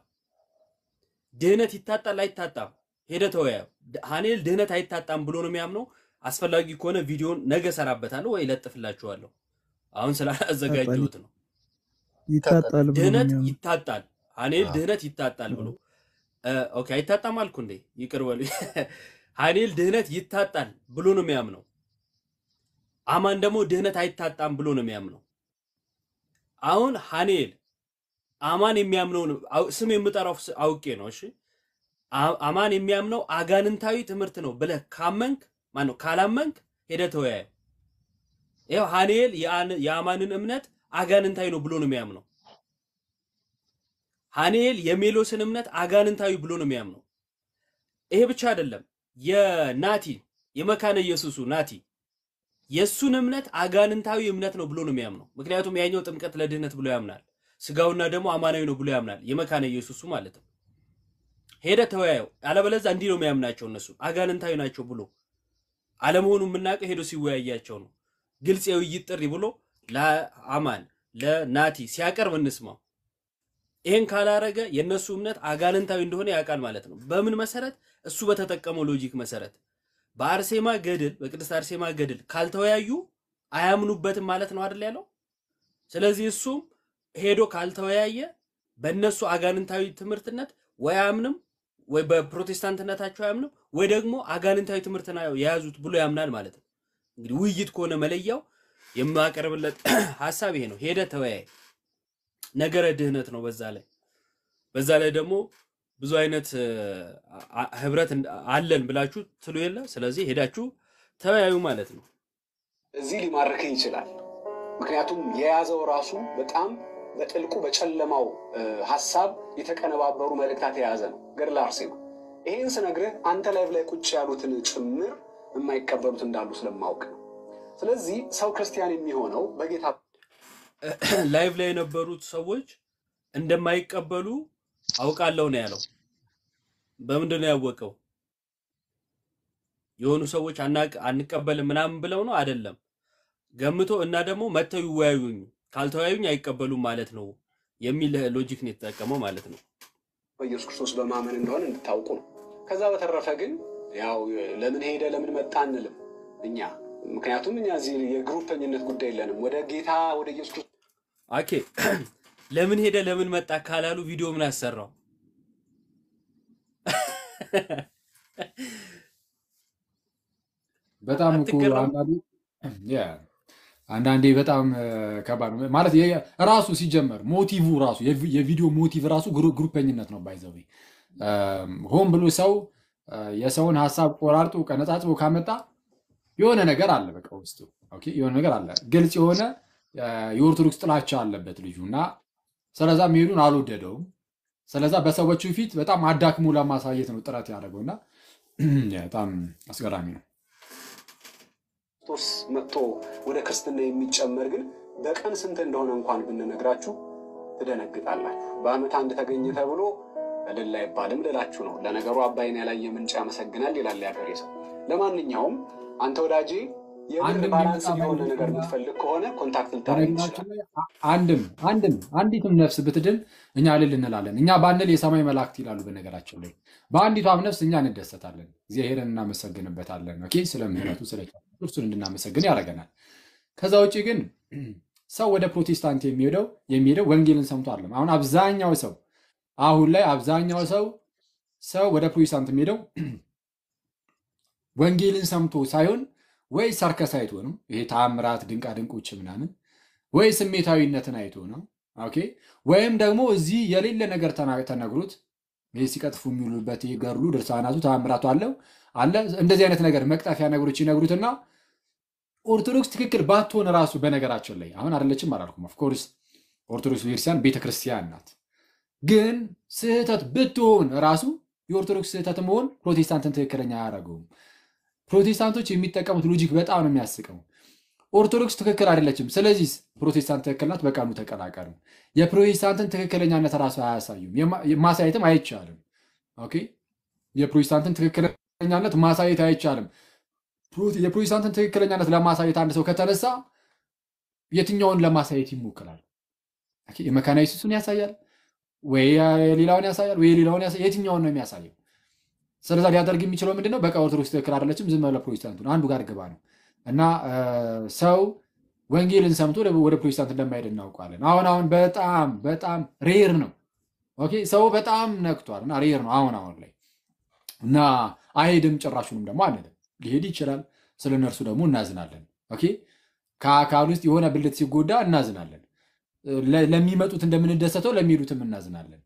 ድህነት ይታጣል አይታጣም? ሄደ ተወያየው። ሐኔል ድህነት አይታጣም ብሎ ነው የሚያምነው። አስፈላጊ ከሆነ ቪዲዮን ነገ ሰራበታለሁ ወይ ለጥፍላችኋለሁ። አሁን ስላዘጋጀሁት ነው። ይታጣል ድህነት ይታጣል ሀኔ ድህነት ይታጣል ብሎ ኦኬ አይታጣም አልኩ እንዴ ይቅር በሉ ሀኔል ድህነት ይታጣል ብሎ ነው የሚያምነው አማን ደግሞ ድህነት አይታጣም ብሎ ነው የሚያምነው አሁን ሀኔል አማን የሚያምነውን ስም የምጠራው አውቄ ነው እሺ አማን የሚያምነው አጋንንታዊ ትምህርት ነው ብለህ ካመንክ ማነው ካላመንክ ሄደ ተወያየ ይኸው ሀኔል የአማንን እምነት አጋንንታዊ ነው ብሎ ነው የሚያምነው። ሃኒኤል የሜሎስን እምነት አጋንንታዊ ብሎ ነው የሚያምነው። ይሄ ብቻ አይደለም። የናቲ የመካነ ኢየሱሱ ናቲ የሱን እምነት አጋንንታዊ እምነት ነው ብሎ ነው የሚያምነው። ምክንያቱም ያኛው ጥምቀት ለድህነት ብሎ ያምናል። ስጋውና ደግሞ አማናዊ ነው ብሎ ያምናል። የመካነ ኢየሱሱ ማለት ነው። ሄደ ተወያየው። አለበለዚያ እንዲህ ነው የሚያምናቸው እነሱ አጋንንታዊ ናቸው ብሎ አለመሆኑ የምናውቀው ሄዶ ሲወያያቸው ነው። ግልጽ የውይይት ጥሪ ብሎ ለአማን ለናቲ ሲያቀርብ እንስማው። ይህን ካላረገ የእነሱ እምነት አጋንንታዊ እንደሆነ ያውቃል ማለት ነው። በምን መሰረት? እሱ በተጠቀመው ሎጂክ መሰረት በአርሴማ ገድል በቅድስት አርሴማ ገድል ካልተወያዩ አያምኑበትም ማለት ነው አይደል ያለው። ስለዚህ እሱም ሄዶ ካልተወያየ በእነሱ አጋንንታዊ ትምህርትነት ወይ አያምንም ወይ በፕሮቴስታንትነታቸው አያምንም ወይ ደግሞ አጋንንታዊ ትምህርት ነው የያዙት ብሎ ያምናል ማለት ነው። እንግዲህ ውይይት ከሆነ መለያው የማቀርብለት ሀሳብ ይሄ ነው። ሄደ ተወያይ፣ ነገረ ድህነት ነው። በዛ ላይ በዛ ላይ ደግሞ ብዙ አይነት ህብረት አለን ብላችሁ ትሉ የለ። ስለዚህ ሄዳችሁ ተወያዩ ማለት ነው። እዚህ ሊማርክህ ይችላል። ምክንያቱም የያዘው ራሱ በጣም በጥልቁ በጨለማው ሀሳብ የተቀነባበሩ መልእክታት የያዘ ነው። ገድለ አርሴማ ይህን ስነግርህ አንተ ላይቭ ላይ ቁጭ ያሉትን ጭምር የማይቀበሉት እንዳሉ ስለማውቅ ስለዚህ ሰው ክርስቲያን የሚሆነው በጌታ ላይቭ ላይ የነበሩት ሰዎች እንደማይቀበሉ አውቃለሁ ነው ያለው። በምንድን ነው ያወቀው? የሆኑ ሰዎች አንቀበልም ምናምን ብለው ነው አይደለም ገምቶ እና ደግሞ መተው ይወያዩኝ፣ ካልተወያዩኝ አይቀበሉም ማለት ነው የሚል ሎጂክ ነው የተጠቀመው ማለት ነው። በኢየሱስ ክርስቶስ በማመን እንደሆነ እንድታውቁ ነው። ከዛ በተረፈ ግን ያው ለምን ሄደ ለምን መጣ አንልም እኛ ምክንያቱም እኛ እዚህ የግሩፐኝነት ጉዳይ የለንም። ወደ ጌታ ወደ ኢየሱስ ክርስቶስ ለምን ሄደ ለምን መጣ ካላሉ ቪዲዮ ምን አሰራው? በጣም እኮ አንዳንዴ በጣም ከባድ ነው ማለት ራሱ ሲጀመር ሞቲቭ ራሱ የቪዲዮ ሞቲቭ ራሱ ግሩፐኝነት ነው። ባይዘዊ ሆን ብሎ ሰው የሰውን ሀሳብ ቆራርጦ ቀነጻጽቦ ካመጣ የሆነ ነገር አለ፣ በቃ ውስጡ የሆነ ነገር አለ። ግልጽ የሆነ የኦርቶዶክስ ጥላቻ አለበት ልጁ እና ስለዛ መሄዱን አልወደደውም። ስለዛ በሰዎቹ ፊት በጣም አዳክሞ ለማሳየት ነው ጥረት ያደረገው እና በጣም አስገራሚ ነው። ክርስቶስ መጥቶ ወደ ክርስትና የሚጨመር ግን በቀን ስንት እንደሆነ እንኳን ብንነግራችሁ ትደነግጣላችሁ። በአመት አንድ ተገኘ ተብሎ እልል አይባልም ልላችሁ ነው። ለነገሩ አባይን ያላየ ምንጭ ያመሰግናል ይላል ያገሬ ሰው። ለማንኛውም አንተ ወዳጄ የብር ባላንስ የሆነ ነገር የምትፈልግ ከሆነ ኮንታክት ልታደርግ ትችላለህ። አንድም አንድም አንዲትም ነፍስ ብትድን እኛ እልል እንላለን። እኛ ባንል የሰማይ መላእክት ይላሉ። በነገራቸው ላይ በአንዲቷም ነፍስ እኛ እንደሰታለን፣ እግዚአብሔርን እናመሰግንበታለን። ኦኬ፣ ስለ ምሕረቱ ስለ እርሱን እንድናመሰግን ያደርገናል። ከዛ ውጭ ግን ሰው ወደ ፕሮቴስታንት የሚሄደው የሚሄደው ወንጌልን ሰምቶ አለም። አሁን አብዛኛው ሰው አሁን ላይ አብዛኛው ሰው ሰው ወደ ፕሮቴስታንት የሚሄደው ወንጌልን ሰምቶ ሳይሆን ወይ ሰርከስ አይቶ ነው፣ ይሄ ታምራት ድንቃ ድንቆች ምናምን፣ ወይ ስሜታዊነትን አይቶ ነው። ኦኬ ወይም ደግሞ እዚህ የሌለ ነገር ተነግሮት ይህ ሲቀጥፉ የሚውሉበት ገድሉ፣ ድርሳናቱ፣ ታምራቱ አለው አለ እንደዚህ አይነት ነገር መቅጠፊያ ነገሮች ይነግሩትና ኦርቶዶክስ ትክክል ባትሆን ራሱ በነገራቸው ላይ አሁን አይደለችም አላልኩም። ኦፍኮርስ ኦርቶዶክስ ቤተክርስቲያን ቤተክርስቲያን ናት። ግን ስህተት ብትሆን ራሱ የኦርቶዶክስ ስህተት መሆን ፕሮቴስታንትን ትክክለኛ አያደርገውም። ፕሮቴስታንቶች የሚጠቀሙት ሎጂክ በጣም ነው የሚያስቀው። ኦርቶዶክስ ትክክል አይደለችም፣ ስለዚህ ፕሮቴስታንት ትክክል ናት፣ በቃሉ ተቀላቀሉ። የፕሮቴስታንትን ትክክለኛነት ራሱ አያሳዩም፣ ማሳየትም አይቻልም። ኦኬ የፕሮቴስታንትን ትክክለኛነት ማሳየት አይቻልም። የፕሮቴስታንትን ትክክለኛነት ለማሳየት አንድ ሰው ከተነሳ የትኛውን ለማሳየት ይሞክራል? የመካነ ኢየሱስን ያሳያል ወይ ሌላውን ያሳያል ወይ ሌላውን ያሳያል? የትኛውን ነው የሚያሳየው? ስለዛ ሊያደርግ የሚችለው ምንድነው? በቃ ኦርቶዶክስ ትክክል አይደለችም፣ ዝም ብለህ ፕሮቴስታንቱ አንዱ ጋር ግባ ነው እና ሰው ወንጌልን ሰምቶ ወደ ፕሮቴስታንት እንደማይሄድ እናውቃለን። አሁን አሁን በጣም በጣም ሬር ነው። ኦኬ ሰው በጣም ነክቷል እና ሬር ነው አሁን አሁን ላይ እና አይሄድም ጭራሹንም ደግሞ አንልም። ሊሄድ ይችላል። ስለ እነርሱ ደግሞ እናዝናለን። ኦኬ ከአካል ውስጥ የሆነ ብልት ሲጎዳ እናዝናለን። ለሚመጡት እንደምንደሰተው ለሚሄዱትም እናዝናለን።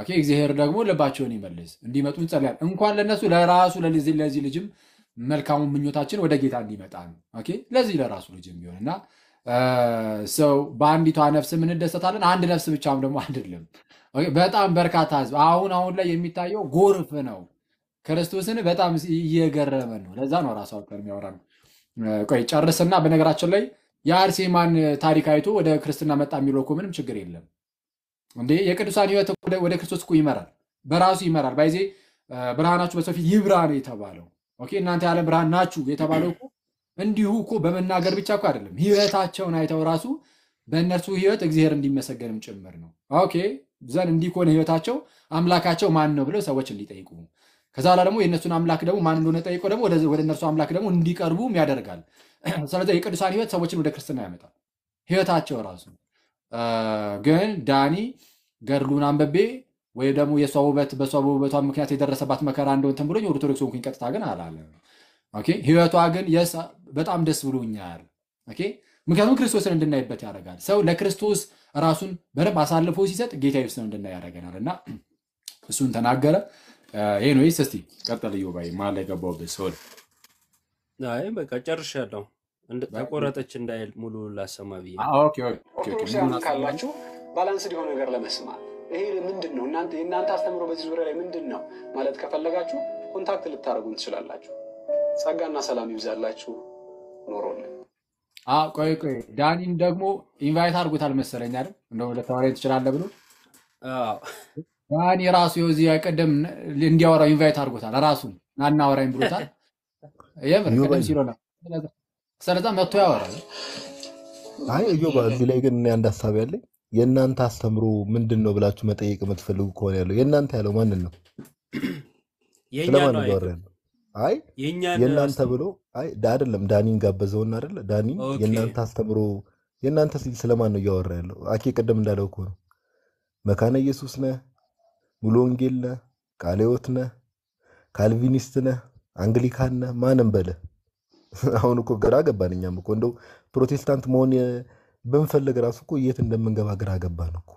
እግዚሔር እግዚአብሔር ደግሞ ልባቸውን ይመልስ። እንዲመጡ እንጸልያለን። እንኳን ለነሱ ለራሱ ለዚህ ልጅም መልካሙ ምኞታችን ወደ ጌታ እንዲመጣ ነው። ለዚህ ለራሱ ልጅም ቢሆንና ሰው በአንዲቷ ነፍስ እንደሰታለን አንድ ነፍስ ብቻም ደግሞ አይደለም። በጣም በርካታ ህዝብ አሁን አሁን ላይ የሚታየው ጎርፍ ነው። ክርስቶስን በጣም እየገረመ ነው። ለዛ ነው ራሱ አውቀን የሚያወራ ነው። ቆይ ጨርስና፣ በነገራችን ላይ የአርሴማን ታሪክ አይቶ ወደ ክርስትና መጣ የሚለው እኮ ምንም ችግር የለም። እንዴ የቅዱሳን ህይወት ወደ ክርስቶስ እኮ ይመራል፣ በራሱ ይመራል። ባይዜ ብርሃናችሁ በሰው ፊት ይብራ ነው የተባለው። ኦኬ እናንተ ያለ ብርሃን ናችሁ የተባለው እኮ እንዲሁ እኮ በመናገር ብቻ እኮ አይደለም። ህይወታቸውን አይተው ራሱ በእነርሱ ህይወት እግዚአብሔር እንዲመሰገንም ጭምር ነው። ኦኬ ዘን እንዲህ ከሆነ ህይወታቸው አምላካቸው ማን ነው ብለው ሰዎች እንዲጠይቁ ከዛ በኋላ ደግሞ የእነሱን አምላክ ደግሞ ማን እንደሆነ ጠይቆ ደግሞ ወደ እነርሱ አምላክ ደግሞ እንዲቀርቡም ያደርጋል። ስለዚ የቅዱሳን ህይወት ሰዎችን ወደ ክርስትና ያመጣል ህይወታቸው ራሱ ነው። ግን ዳኒ ገድሉን አንብቤ ወይ ደግሞ የእሷ ውበት በእሷ ውበቷ ምክንያት የደረሰባት መከራ እንደሆን ተንብሎኝ ኦርቶዶክስ ሆንኩኝ ቀጥታ ግን አላለም። ህይወቷ ግን በጣም ደስ ብሎኛል። ምክንያቱም ክርስቶስን እንድናይበት ያደርጋል። ሰው ለክርስቶስ ራሱን በደንብ አሳልፎ ሲሰጥ ጌታ ኢየሱስን እንድናይ ያደርገናል እና እሱን ተናገረ። ይህ ነው። ይስ እስቲ ቀጠልዩ ባይ ማለ ገባው ሰው አይ በቃ ጨርሻለሁ። ተቆረጠች እንዳይል ሙሉ ላሰማ ብዬ ካላችሁ ባላንስድ የሆነ ነገር ለመስማት ይሄ ምንድን ነው የእናንተ አስተምሮ በዚህ ዙሪያ ላይ ምንድን ነው ማለት ከፈለጋችሁ ኮንታክት ልታደርጉን ትችላላችሁ። ጸጋና ሰላም ይብዛላችሁ። ኖሮልን ቆይ ቆይ ዳኒን ደግሞ ኢንቫይት አድርጎታል መሰለኝ አይደል? እንደው ለተዋሪ ትችላለህ ብሎ ዳኒ ራሱ የዚህ ቀደም እንዲያወራው ኢንቫይት አድርጎታል። ራሱ ናናወራኝ ብሎታል። የምር ቀደም ሲሎ ስለዛ መጥቶ ያወራል። አይ እዮ እዚህ ላይ ግን እኔ አንድ ሀሳብ ያለኝ የእናንተ አስተምሮ ምንድን ነው ብላችሁ መጠየቅ የምትፈልጉ ከሆነ ያለው የእናንተ ያለው ማንን ነው? ስለማን አይ የእናንተ ብሎ አይ አይደለም፣ ዳኒን ጋበዘውን አይደለ? ዳኒ የእናንተ አስተምሮ የእናንተ ስለማን ነው እያወራ ያለው? አኬ ቅድም እንዳለው ከሆነ መካነ ኢየሱስ ነህ፣ ሙሉ ወንጌል ነህ፣ ቃለ ሕይወት ነህ፣ ካልቪኒስት ነህ፣ አንግሊካን ነህ፣ ማንም በለ አሁን እኮ ግራ ገባን። እኛም እኮ እንደው ፕሮቴስታንት መሆን ብንፈልግ ራሱ እኮ የት እንደምንገባ ግራ ገባን እኮ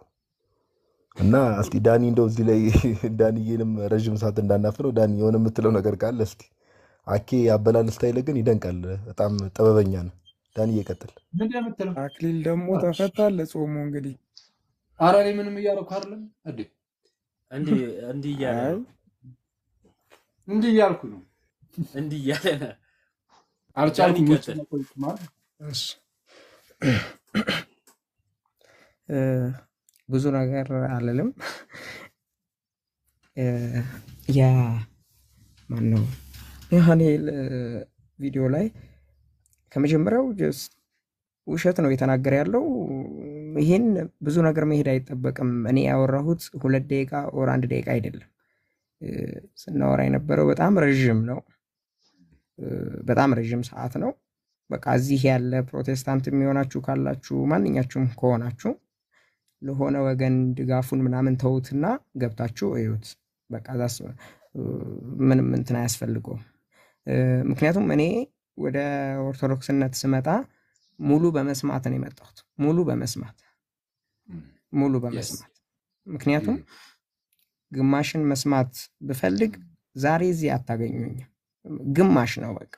እና እስቲ ዳኒ እንደው እዚህ ላይ ዳኒዬንም ረዥም ሰዓት እንዳናፍነው ዳኒ የሆነ የምትለው ነገር ካለ እስቲ። አኬ አበላል ስታይል ግን ይደንቃል። በጣም ጥበበኛ ነው ዳኒ። እየቀጥል አክሊል ደግሞ ተፈታለ ጾሙ እንግዲህ አረ እኔ ምንም እያደረኩ አይደለም። እንዲህ እያለ ነው ብዙ ነገር አለልም ያ ማነው ቪዲዮ ላይ ከመጀመሪያው ውሸት ነው የተናገረ ያለው። ይህን ብዙ ነገር መሄድ አይጠበቅም። እኔ ያወራሁት ሁለት ደቂቃ ወር አንድ ደቂቃ አይደለም። ስናወራ የነበረው በጣም ረዥም ነው። በጣም ረዥም ሰዓት ነው። በቃ እዚህ ያለ ፕሮቴስታንት የሚሆናችሁ ካላችሁ ማንኛችሁም ከሆናችሁ ለሆነ ወገን ድጋፉን ምናምን ተውትና ገብታችሁ እዩት። በቃ ዛስ ምንም እንትን አያስፈልገውም። ምክንያቱም እኔ ወደ ኦርቶዶክስነት ስመጣ ሙሉ በመስማት ነው የመጣሁት። ሙሉ በመስማት ሙሉ በመስማት ምክንያቱም ግማሽን መስማት ብፈልግ ዛሬ እዚህ አታገኙኝም። ግማሽ ነው በቃ።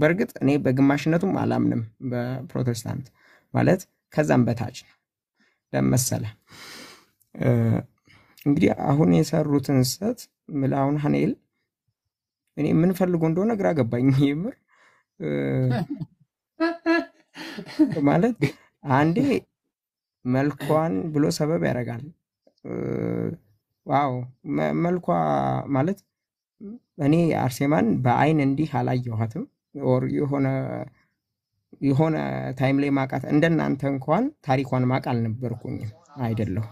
በእርግጥ እኔ በግማሽነቱም አላምንም በፕሮቴስታንት ማለት ከዛም በታች ነው ለመሰለ እንግዲህ አሁን የሰሩትን ስህተት ምልአሁን ሀኔል እኔ የምንፈልገው እንደሆነ ግራ ገባኝ። ይምር ማለት አንዴ መልኳን ብሎ ሰበብ ያደርጋል። ዋው መልኳ ማለት እኔ አርሴማን በአይን እንዲህ አላየኋትም። ኦር የሆነ የሆነ ታይም ላይ ማቃት እንደናንተ እንኳን ታሪኳን ማቅ አልነበርኩኝም አይደለሁ።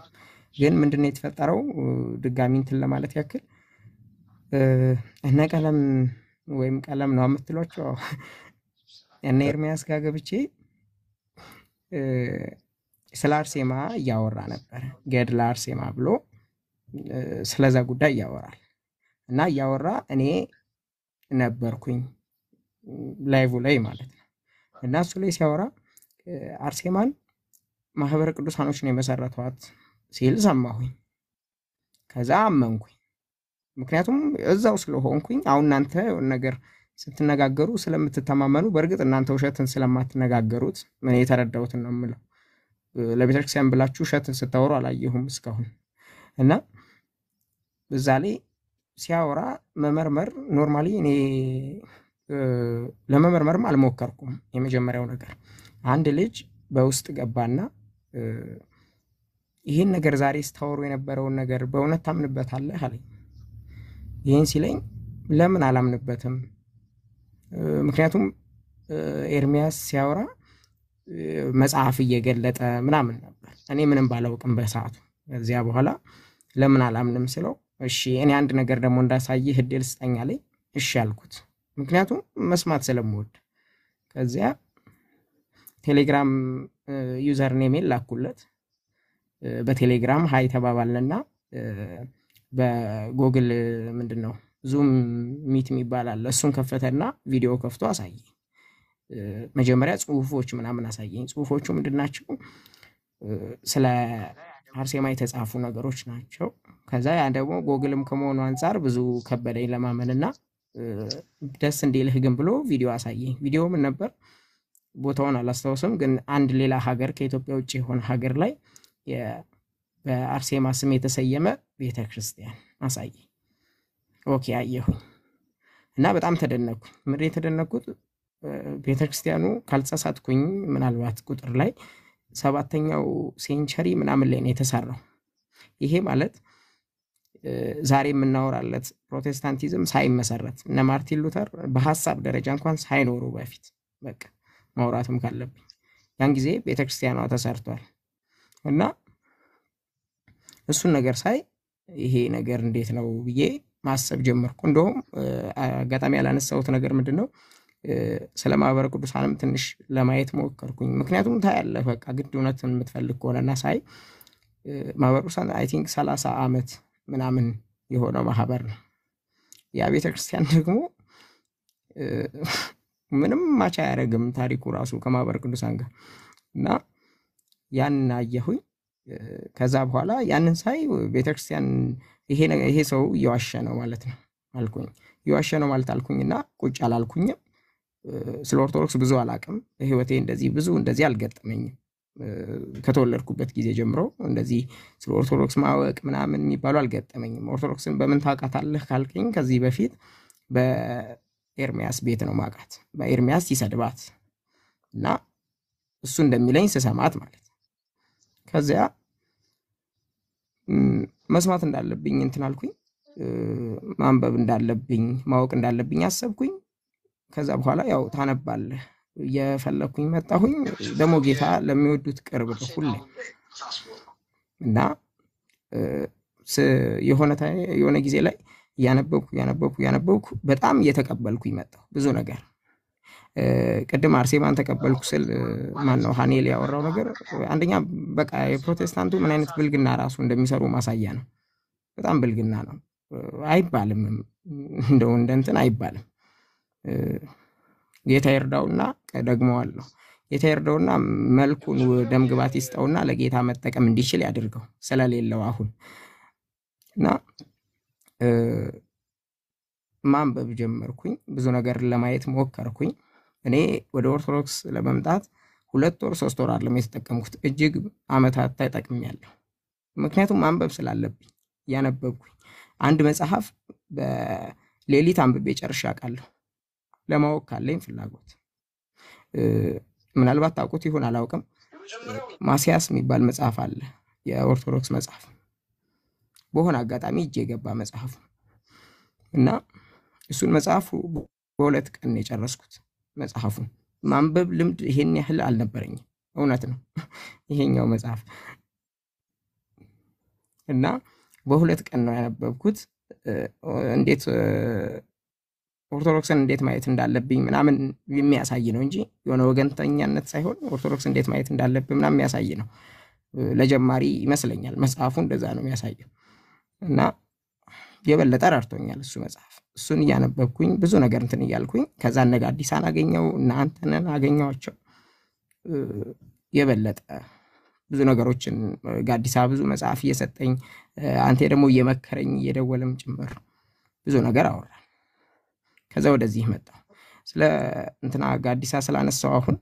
ግን ምንድን ነው የተፈጠረው? ድጋሚ እንትን ለማለት ያክል እነ ቀለም ወይም ቀለም ነው የምትሏቸው እነ ኤርሚያስ ጋር ገብቼ ስለ አርሴማ እያወራ ነበር። ገድለ አርሴማ ብሎ ስለዛ ጉዳይ እያወራል። እና እያወራ እኔ ነበርኩኝ ላይቭ ላይ ማለት ነው። እና እሱ ላይ ሲያወራ አርሴማን ማህበረ ቅዱሳኖች ነው የመሰረቷት ሲል ሰማሁኝ። ከዛ አመንኩኝ። ምክንያቱም እዛው ስለሆንኩኝ አሁን እናንተ ነገር ስትነጋገሩ ስለምትተማመኑ፣ በእርግጥ እናንተ ውሸትን ስለማትነጋገሩት ምን የተረዳሁትን ነው የምለው። ለቤተክርስቲያን ብላችሁ ውሸትን ስታወሩ አላየሁም እስካሁን እና እዛ ላይ ሲያወራ መመርመር ኖርማሊ እኔ ለመመርመርም አልሞከርኩም። የመጀመሪያው ነገር አንድ ልጅ በውስጥ ገባና ይህን ነገር ዛሬ ስታወሩ የነበረውን ነገር በእውነት ታምንበታለህ አለኝ። ይህን ሲለኝ ለምን አላምንበትም? ምክንያቱም ኤርሚያስ ሲያወራ መጽሐፍ እየገለጠ ምናምን ነበር። እኔ ምንም ባላውቅም በሰዓቱ ከዚያ በኋላ ለምን አላምንም ስለው እሺ እኔ አንድ ነገር ደግሞ እንዳሳይህ እድል ስጠኛ ላይ እሺ አልኩት፣ ምክንያቱም መስማት ስለምወድ። ከዚያ ቴሌግራም ዩዘር ኔሜን ላኩለት። በቴሌግራም ሀይ ተባባልንና በጎግል ምንድን ነው ዙም ሚት የሚባል አለ። እሱን ከፈተና ቪዲዮ ከፍቶ አሳየ መጀመሪያ ጽሁፎች ምናምን አሳየኝ። ጽሁፎቹ ምንድን ናቸው ስለ አርሴማ የተጻፉ ነገሮች ናቸው። ከዛ ያ ደግሞ ጎግልም ከመሆኑ አንጻር ብዙ ከበደኝ ለማመንና ደስ እንዲልህ ግን ብሎ ቪዲዮ አሳየኝ። ቪዲዮ ምን ነበር ቦታውን አላስታውስም፣ ግን አንድ ሌላ ሀገር ከኢትዮጵያ ውጭ የሆነ ሀገር ላይ በአርሴማ ስም የተሰየመ ቤተ ክርስቲያን አሳየኝ። ኦኬ አየሁኝ እና በጣም ተደነኩኝ። ምድር የተደነኩት ቤተ ክርስቲያኑ ካልተሳሳትኩኝ ምናልባት ቁጥር ላይ ሰባተኛው ሴንቸሪ ምናምን ላይ ነው የተሰራው። ይሄ ማለት ዛሬ የምናወራለት ፕሮቴስታንቲዝም ሳይመሰረት እነ ማርቲን ሉተር በሀሳብ ደረጃ እንኳን ሳይኖሩ በፊት በቃ ማውራትም ካለብኝ ያን ጊዜ ቤተክርስቲያኗ ተሰርቷል እና እሱን ነገር ሳይ ይሄ ነገር እንዴት ነው ብዬ ማሰብ ጀመርኩ። እንደውም አጋጣሚ ያላነሳሁት ነገር ምንድን ነው ስለ ማህበረ ቅዱሳንም ትንሽ ለማየት ሞከርኩኝ። ምክንያቱም ታያለህ በቃ ግድ እውነትን የምትፈልግ ከሆነና ሳይ ማህበረ ቅዱሳን አይ ቲንክ ሰላሳ ዓመት ምናምን የሆነው ማህበር ነው። ያ ቤተክርስቲያን ደግሞ ምንም ማቻ አያደረግም ታሪኩ ራሱ ከማህበረ ቅዱሳን ጋር እና ያንን አየሁኝ። ከዛ በኋላ ያንን ሳይ ቤተክርስቲያን ይሄ ሰው እየዋሸ ነው ማለት ነው አልኩኝ። እየዋሸ ነው ማለት እና ቁጭ አላልኩኝም። ስለ ኦርቶዶክስ ብዙ አላቅም። ህይወቴ እንደዚህ ብዙ እንደዚህ አልገጠመኝም። ከተወለድኩበት ጊዜ ጀምሮ እንደዚህ ስለ ኦርቶዶክስ ማወቅ ምናምን የሚባሉ አልገጠመኝም። ኦርቶዶክስን በምን ታውቃታለህ ካልከኝ ከዚህ በፊት በኤርሚያስ ቤት ነው ማውቃት። በኤርሚያስ ይሰድባት እና እሱ እንደሚለኝ ስሰማት ማለት ከዚያ መስማት እንዳለብኝ እንትን አልኩኝ። ማንበብ እንዳለብኝ ማወቅ እንዳለብኝ አሰብኩኝ። ከዛ በኋላ ያው ታነባለህ። የፈለግኩኝ መጣሁኝ ደግሞ ጌታ ለሚወዱት ቅርብ ነው እና የሆነ የሆነ ጊዜ ላይ እያነበብኩ እያነበብኩ እያነበብኩ በጣም እየተቀበልኩ መጣሁ ብዙ ነገር ቅድም አርሴማን ተቀበልኩ ስል ነው ሀኔል ያወራው ነገር አንደኛ በቃ የፕሮቴስታንቱ ምን አይነት ብልግና ራሱ እንደሚሰሩ ማሳያ ነው። በጣም ብልግና ነው። አይባልም እንደው እንደ እንትን አይባልም። ጌታ ይርዳውና ደግመዋለሁ። ጌታ ይርዳውና መልኩን ግባት ይስጠውና ለጌታ መጠቀም እንዲችል ያድርገው ስለሌለው አሁን እና ማንበብ ጀመርኩኝ። ብዙ ነገር ለማየት ሞከርኩኝ። እኔ ወደ ኦርቶዶክስ ለመምጣት ሁለት ወር ሶስት ወር አለም የተጠቀምኩት እጅግ አመታት ተጠቅሜያለሁ። ምክንያቱም ማንበብ ስላለብኝ እያነበብኩኝ አንድ መጽሐፍ በሌሊት አንብቤ ጨርሻ አውቃለሁ። ለማወቅ ካለኝ ፍላጎት ምናልባት ታውቁት ይሆን አላውቅም። ማስያስ የሚባል መጽሐፍ አለ፣ የኦርቶዶክስ መጽሐፍ በሆነ አጋጣሚ እጅ የገባ መጽሐፍ እና እሱን መጽሐፉ በሁለት ቀን የጨረስኩት መጽሐፉን ማንበብ ልምድ ይሄን ያህል አልነበረኝም። እውነት ነው ይሄኛው መጽሐፍ እና በሁለት ቀን ነው ያነበብኩት። እንዴት ኦርቶዶክስን እንዴት ማየት እንዳለብኝ ምናምን የሚያሳይ ነው እንጂ የሆነ ወገንተኛነት ሳይሆን ኦርቶዶክስ እንዴት ማየት እንዳለብኝ ምናምን የሚያሳይ ነው። ለጀማሪ ይመስለኛል መጽሐፉ እንደዛ ነው የሚያሳየው እና የበለጠ ረድቶኛል እሱ መጽሐፍ። እሱን እያነበብኩኝ ብዙ ነገር እንትን እያልኩኝ ከዛ ነገ አዲሳን አገኘው እናንተንን አገኘዋቸው የበለጠ ብዙ ነገሮችን ጋዲሳ ብዙ መጽሐፍ እየሰጠኝ አንቴ ደግሞ እየመከረኝ እየደወለም ጭምር ብዙ ነገር አወራ። ከዛ ወደዚህ መጣ። ስለ እንትና ጋዲሳ ስላነሳው አሁን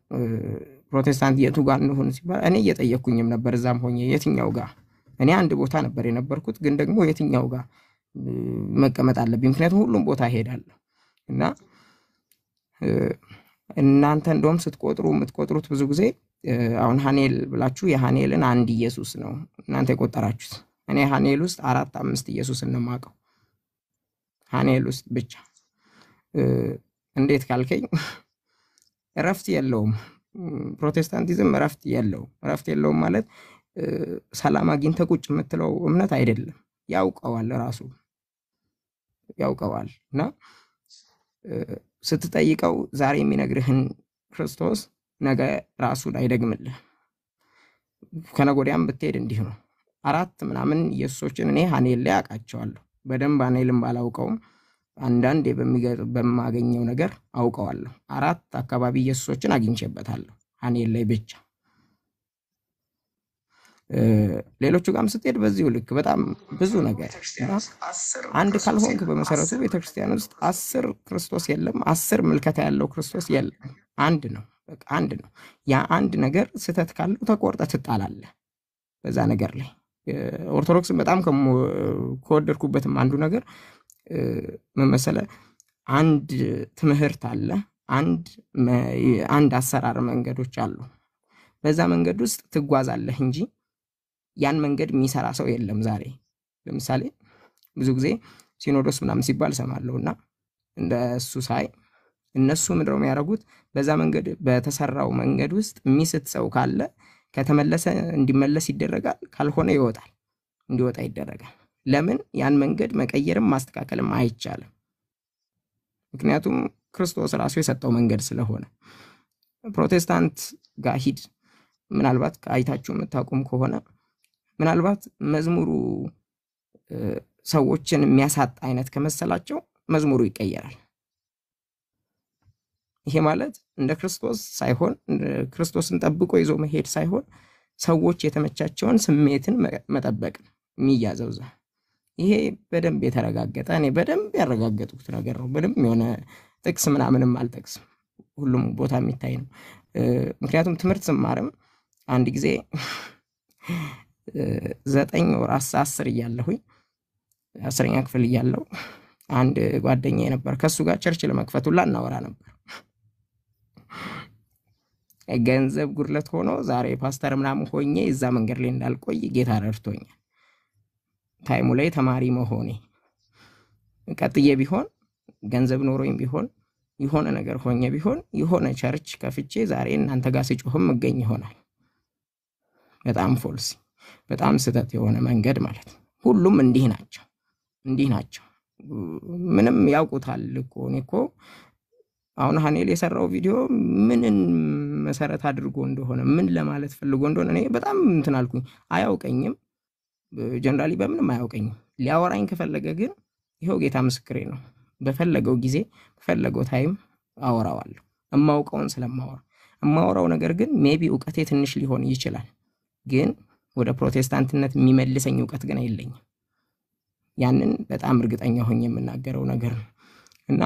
ፕሮቴስታንት የቱ ጋር እንሁን ሲባል እኔ እየጠየኩኝም ነበር እዛም ሆኜ የትኛው ጋር እኔ አንድ ቦታ ነበር የነበርኩት፣ ግን ደግሞ የትኛው ጋር መቀመጥ አለብኝ? ምክንያቱም ሁሉም ቦታ እሄዳለሁ እና እናንተ እንደውም ስትቆጥሩ የምትቆጥሩት ብዙ ጊዜ አሁን ሀኔል ብላችሁ የሀኔልን አንድ ኢየሱስ ነው እናንተ የቆጠራችሁት። እኔ ሀኔል ውስጥ አራት አምስት ኢየሱስ እንማቀው ሀኔል ውስጥ ብቻ እንዴት ካልከኝ እረፍት የለውም። ፕሮቴስታንቲዝም እረፍት የለውም። እረፍት የለውም ማለት ሰላም አግኝተ ቁጭ የምትለው እምነት አይደለም። ያውቀዋል ራሱ ያውቀዋል እና ስትጠይቀው ዛሬ የሚነግርህን ክርስቶስ ነገ ራሱን አይደግምልህ። ከነጎዲያም ብትሄድ እንዲህ ነው። አራት ምናምን ኢየሱሶችን እኔ ሀኔል ላይ አውቃቸዋለሁ በደንብ ሀኔልም ባላውቀውም አንዳንዴ በማገኘው ነገር አውቀዋለሁ። አራት አካባቢ ኢየሱሶችን አግኝቼበታለሁ ሀኔል ላይ ብቻ። ሌሎቹ ጋርም ስትሄድ በዚሁ ልክ በጣም ብዙ ነገር አንድ ካልሆንክ በመሰረቱ ቤተክርስቲያን ውስጥ አስር ክርስቶስ የለም። አስር ምልከታ ያለው ክርስቶስ የለም። አንድ ነው፣ በቃ አንድ ነው። ያ አንድ ነገር ስህተት ካለው ተቆርጠ ትጣላለህ በዛ ነገር ላይ ኦርቶዶክስን በጣም ከወደድኩበትም አንዱ ነገር መመሰለ አንድ ትምህርት አለ፣ አንድ አሰራር መንገዶች አሉ። በዛ መንገድ ውስጥ ትጓዛለህ እንጂ ያን መንገድ የሚሰራ ሰው የለም። ዛሬ ለምሳሌ ብዙ ጊዜ ሲኖዶስ ምናምን ሲባል ሰማለሁ እና እንደ እሱ ሳይ እነሱ ምድረው የሚያደረጉት በዛ መንገድ በተሰራው መንገድ ውስጥ የሚስት ሰው ካለ ከተመለሰ እንዲመለስ ይደረጋል፣ ካልሆነ ይወጣል፣ እንዲወጣ ይደረጋል። ለምን ያን መንገድ መቀየርም ማስተካከልም አይቻልም? ምክንያቱም ክርስቶስ ራሱ የሰጠው መንገድ ስለሆነ። ፕሮቴስታንት ጋር ሂድ። ምናልባት ከአይታችሁ የምታውቁም ከሆነ ምናልባት መዝሙሩ ሰዎችን የሚያሳጥ አይነት ከመሰላቸው መዝሙሩ ይቀየራል። ይሄ ማለት እንደ ክርስቶስ ሳይሆን ክርስቶስን ጠብቆ ይዞ መሄድ ሳይሆን ሰዎች የተመቻቸውን ስሜትን መጠበቅ የሚያዘው እዛ ይሄ በደንብ የተረጋገጠ እኔ በደንብ ያረጋገጥኩት ነገር ነው። ምንም የሆነ ጥቅስ ምናምንም አልጠቅስም። ሁሉም ቦታ የሚታይ ነው። ምክንያቱም ትምህርት ስማርም አንድ ጊዜ ዘጠኝ ወር አስር እያለሁኝ አስረኛ ክፍል እያለሁ አንድ ጓደኛ ነበር። ከሱ ጋር ቸርች ለመክፈት ሁላ እናወራ ነበር። ገንዘብ ጉድለት ሆኖ ዛሬ ፓስተር ምናምን ሆኜ እዛ መንገድ ላይ እንዳልቆይ ጌታ ረድቶኛል። ታይሙ ላይ ተማሪ መሆኔ ቀጥዬ ቢሆን ገንዘብ ኖሮኝ ቢሆን የሆነ ነገር ሆኜ ቢሆን የሆነ ቸርች ከፍቼ ዛሬ እናንተ ጋር ስጮህም እገኝ ይሆናል። በጣም ፎልሲ፣ በጣም ስህተት የሆነ መንገድ ማለት ነው። ሁሉም እንዲህ ናቸው፣ እንዲህ ናቸው። ምንም ያውቁታል እኮ እኔ እኮ አሁን ሀኔል የሰራው ቪዲዮ ምንን መሰረት አድርጎ እንደሆነ ምን ለማለት ፈልጎ እንደሆነ እኔ በጣም እንትን አልኩኝ። አያውቀኝም ጀነራሊ በምንም አያውቀኝም። ሊያወራኝ ከፈለገ ግን ይኸው ጌታ ምስክሬ ነው። በፈለገው ጊዜ በፈለገው ታይም አወራዋለሁ። እማውቀውን ስለማወራ እማወራው ነገር ግን ሜቢ እውቀቴ ትንሽ ሊሆን ይችላል፣ ግን ወደ ፕሮቴስታንትነት የሚመልሰኝ እውቀት ግን የለኝም። ያንን በጣም እርግጠኛ ሆኝ የምናገረው ነገር ነው እና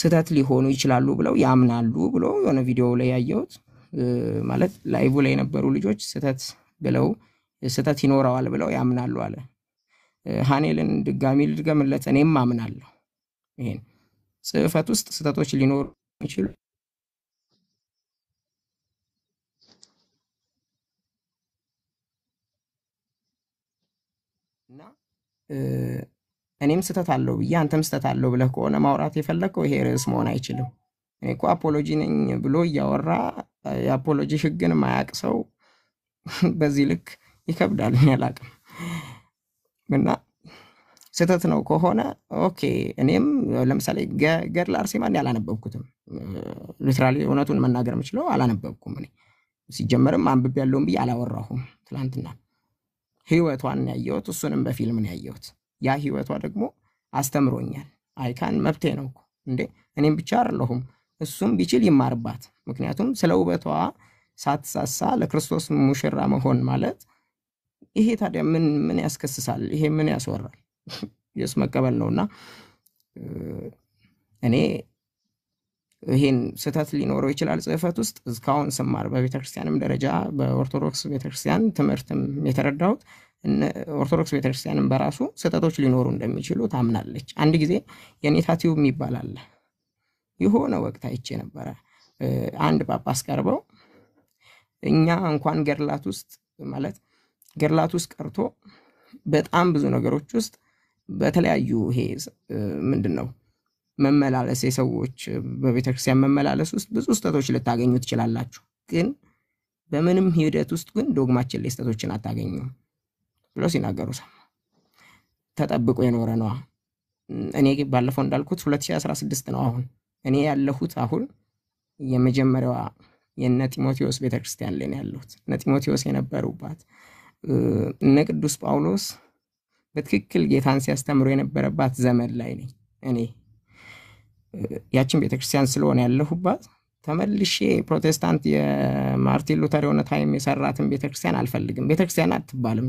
ስህተት ሊሆኑ ይችላሉ ብለው ያምናሉ ብሎ የሆነ ቪዲዮ ላይ ያየሁት ማለት ላይቭ ላይ የነበሩ ልጆች ስህተት ብለው ስህተት ይኖረዋል ብለው ያምናሉ አለ። ሃኔልን ድጋሚ ልድገምለት፣ እኔም አምናለሁ ይሄን ጽህፈት ውስጥ ስህተቶች ሊኖሩ ይችሉ እና እኔም ስህተት አለው ብዬ አንተም ስህተት አለው ብለህ ከሆነ ማውራት የፈለግከው ይሄ ርዕስ መሆን አይችልም። እኔ እኮ አፖሎጂ ነኝ ብሎ እያወራ የአፖሎጂ ህግን ማያቅ ሰው በዚህ ልክ ይከብዳል። እኔ አላቅም እና ስህተት ነው ከሆነ ኦኬ። እኔም ለምሳሌ ገድለ አርሴማን አላነበብኩትም። ሊትራሊ እውነቱን መናገር የምችለው አላነበብኩም። እኔ ሲጀመርም አንብብ ያለውን ብዬ አላወራሁም። ትላንትና ህይወቷን ያየሁት እሱንም በፊልም ነው ያየሁት። ያ ህይወቷ ደግሞ አስተምሮኛል። አይካን መብቴ ነው እንዴ! እኔም ብቻ አይደለሁም፣ እሱም ቢችል ይማርባት። ምክንያቱም ስለ ውበቷ ሳትሳሳ ለክርስቶስ ሙሽራ መሆን ማለት ይሄ ታዲያ ምን ምን ያስከስሳል? ይሄ ምን ያስወራል? ኢየሱስ መቀበል እና እኔ ይህን ስህተት ሊኖረው ይችላል ጽህፈት ውስጥ እስካሁን ስማር በቤተክርስቲያንም ደረጃ በኦርቶዶክስ ቤተክርስቲያን ትምህርትም የተረዳሁት ኦርቶዶክስ ቤተክርስቲያንም በራሱ ስህተቶች ሊኖሩ እንደሚችሉ ታምናለች። አንድ ጊዜ የኔታ ቲዩብ የሚባል አለ። የሆነ ወቅት አይቼ ነበረ አንድ ጳጳስ ቀርበው እኛ እንኳን ገድላት ውስጥ ማለት ገድላት ውስጥ ቀርቶ በጣም ብዙ ነገሮች ውስጥ በተለያዩ ይሄ ምንድን ነው መመላለስ የሰዎች በቤተክርስቲያን መመላለስ ውስጥ ብዙ ስህተቶች ልታገኙ ትችላላችሁ። ግን በምንም ሂደት ውስጥ ግን ዶግማችን ላይ ስህተቶችን አታገኙም ብሎ ሲናገሩ ተጠብቆ የኖረ ነዋ። እኔ ባለፈው እንዳልኩት 2016 ነው። አሁን እኔ ያለሁት አሁን የመጀመሪያዋ የነ ጢሞቴዎስ ቤተክርስቲያን ላይ ነው ያለሁት። እነ ጢሞቴዎስ የነበሩባት እነ ቅዱስ ጳውሎስ በትክክል ጌታን ሲያስተምሩ የነበረባት ዘመን ላይ ነኝ እኔ። ያችን ቤተክርስቲያን ስለሆነ ያለሁባት ተመልሼ ፕሮቴስታንት የማርቲን ሉተር የሆነ ታይም የሰራትን ቤተክርስቲያን አልፈልግም። ቤተክርስቲያን አትባልም፣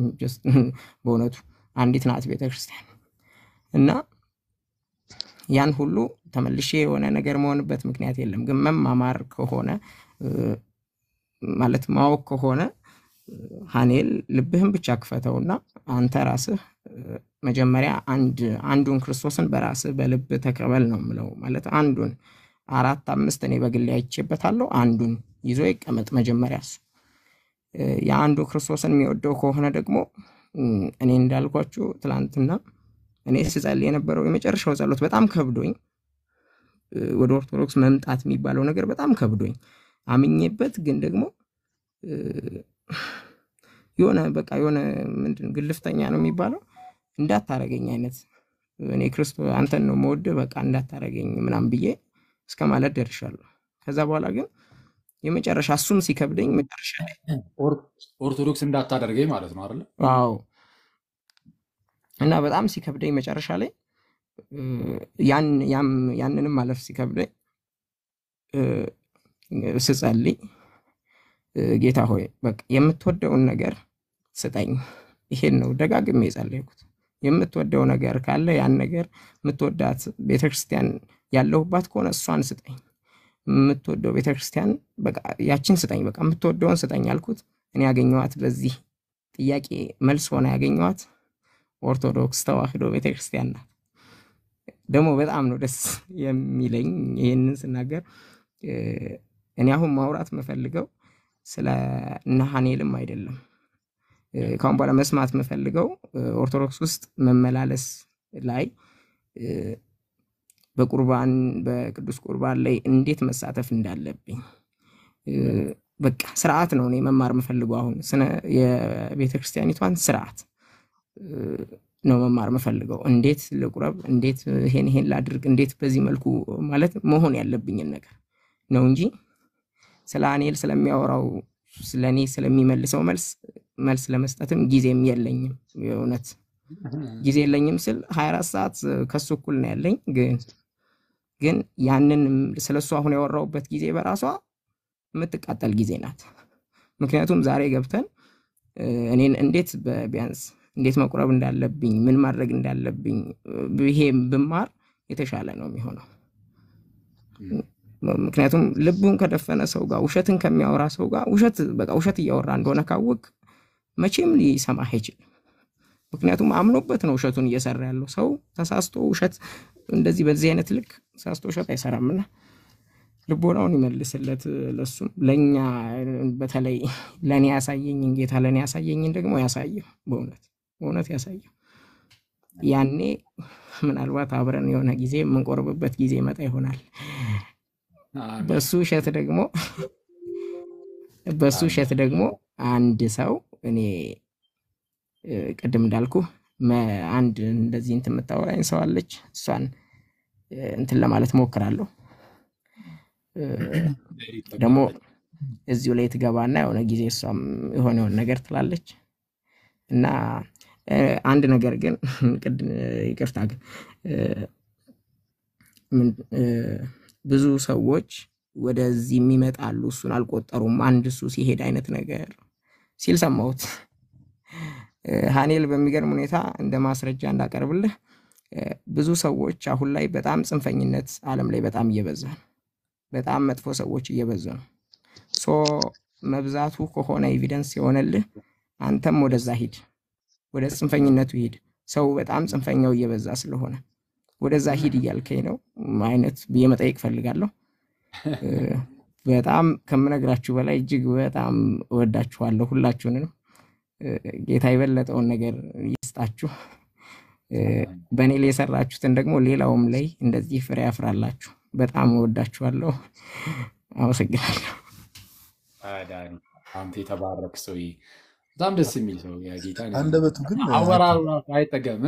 በእውነቱ አንዲት ናት ቤተክርስቲያን እና ያን ሁሉ ተመልሼ የሆነ ነገር መሆንበት ምክንያት የለም። ግን መማማር ከሆነ ማለት ማወቅ ከሆነ ሀኔል ልብህን ብቻ ክፈተውና አንተ ራስህ መጀመሪያ አንድ አንዱን ክርስቶስን በራስህ በልብ ተቀበል ነው ምለው ማለት አንዱን አራት አምስት እኔ በግሌ አይቼበታለሁ። አንዱን ይዞ ይቀመጥ መጀመሪያ እሱ። የአንዱ ክርስቶስን የሚወደው ከሆነ ደግሞ እኔ እንዳልኳችሁ ትላንትና እኔ ስጸል የነበረው የመጨረሻው ጸሎት በጣም ከብዶኝ፣ ወደ ኦርቶዶክስ መምጣት የሚባለው ነገር በጣም ከብዶኝ አምኜበት ግን ደግሞ የሆነ በቃ የሆነ ምንድን ግልፍተኛ ነው የሚባለው እንዳታረገኝ አይነት እኔ ክርስቶ አንተን ነው መወደ በቃ እንዳታረገኝ ምናምን ብዬ እስከ ማለት ደርሻለሁ። ከዛ በኋላ ግን የመጨረሻ እሱም ሲከብደኝ መጨረሻ ኦርቶዶክስ እንዳታደርገኝ ማለት ነው አለ። አዎ። እና በጣም ሲከብደኝ መጨረሻ ላይ ያንንም ማለፍ ሲከብደኝ ስጸልይ ጌታ ሆይ በቃ የምትወደውን ነገር ስጠኝ። ይሄን ነው ደጋግሜ የጸለይኩት። የምትወደው ነገር ካለ ያን ነገር የምትወዳት ቤተክርስቲያን ያለሁባት ከሆነ እሷን ስጠኝ። የምትወደው ቤተክርስቲያን ያችን ስጠኝ፣ በቃ የምትወደውን ስጠኝ አልኩት። እኔ ያገኘዋት በዚህ ጥያቄ መልስ ሆነ ያገኘዋት ኦርቶዶክስ ተዋህዶ ቤተክርስቲያን ናት። ደግሞ በጣም ነው ደስ የሚለኝ ይህንን ስናገር እኔ አሁን ማውራት የምፈልገው ስለ እነ አይደለም። ካሁን በኋላ መስማት የምፈልገው ኦርቶዶክስ ውስጥ መመላለስ ላይ በቁርባን በቅዱስ ቁርባን ላይ እንዴት መሳተፍ እንዳለብኝ በቃ ስርዓት ነው እኔ መማር የምፈልገው። አሁን የቤተ ክርስቲያኒቷን ስርዓት ነው መማር የምፈልገው። እንዴት ልቁረብ፣ እንዴት ይሄን ይሄን ላድርግ፣ እንዴት በዚህ መልኩ ማለት መሆን ያለብኝን ነገር ነው እንጂ ስለ አኔል ስለሚያወራው ስለእኔ ስለሚመልሰው መልስ መልስ ለመስጠትም ጊዜም የለኝም። የእውነት ጊዜ የለኝም ስል ሀያ አራት ሰዓት ከሱ እኩል ነው ያለኝ። ግን ግን ያንን ስለሱ አሁን ያወራውበት ጊዜ በራሷ የምትቃጠል ጊዜ ናት። ምክንያቱም ዛሬ ገብተን እኔን እንዴት ቢያንስ እንዴት መቁረብ እንዳለብኝ ምን ማድረግ እንዳለብኝ ይሄ ብማር የተሻለ ነው የሚሆነው። ምክንያቱም ልቡን ከደፈነ ሰው ጋር ውሸትን ከሚያወራ ሰው ጋር ውሸት በቃ ውሸት እያወራ እንደሆነ ካወቅ መቼም ሊሰማህ አይችልም። ምክንያቱም አምኖበት ነው ውሸቱን እየሰራ ያለው ሰው ተሳስቶ ውሸት እንደዚህ በዚህ አይነት ልክ ተሳስቶ ውሸት አይሰራምና ልቦናውን ይመልስለት። ለሱም ለእኛ በተለይ ለእኔ ያሳየኝን ጌታ ለእኔ ያሳየኝን ደግሞ ያሳየው በእውነት በእውነት ያሳየው። ያኔ ምናልባት አብረን የሆነ ጊዜ የምንቆርብበት ጊዜ መጣ ይሆናል። በሱ ውሸት ደግሞ በሱ ውሸት ደግሞ አንድ ሰው እኔ ቅድም እንዳልኩ አንድ እንደዚህ እንትን የምታወራኝ ሰው አለች። እሷን እንትን ለማለት ሞክራለሁ። ደግሞ እዚሁ ላይ ትገባና የሆነ ጊዜ እሷም የሆነ የሆነ ነገር ትላለች እና አንድ ነገር ግን ይቅርታ ብዙ ሰዎች ወደዚህ የሚመጣሉ እሱን አልቆጠሩም። አንድ እሱ ሲሄድ አይነት ነገር ሲል ሰማሁት። ሀኔል በሚገርም ሁኔታ እንደ ማስረጃ እንዳቀርብልህ ብዙ ሰዎች አሁን ላይ በጣም ጽንፈኝነት አለም ላይ በጣም እየበዛ ነው። በጣም መጥፎ ሰዎች እየበዙ ነው። ሶ መብዛቱ ከሆነ ኤቪደንስ የሆነልህ አንተም ወደዛ ሂድ፣ ወደ ጽንፈኝነቱ ሂድ። ሰው በጣም ጽንፈኛው እየበዛ ስለሆነ ወደዛ ሂድ እያልከኝ ነው አይነት ብዬ መጠየቅ ፈልጋለሁ። በጣም ከምነግራችሁ በላይ እጅግ በጣም እወዳችኋለሁ ሁላችሁንም። ጌታ የበለጠውን ነገር ይስጣችሁ። በእኔ ላይ የሰራችሁትን ደግሞ ሌላውም ላይ እንደዚህ ፍሬ ያፍራላችሁ። በጣም እወዳችኋለሁ። አመሰግናለሁ። አንተ የተባረክ ሰው፣ በጣም ደስ የሚል ሰው። ጌታ አንደበቱ ግን አወራሩ አይጠገም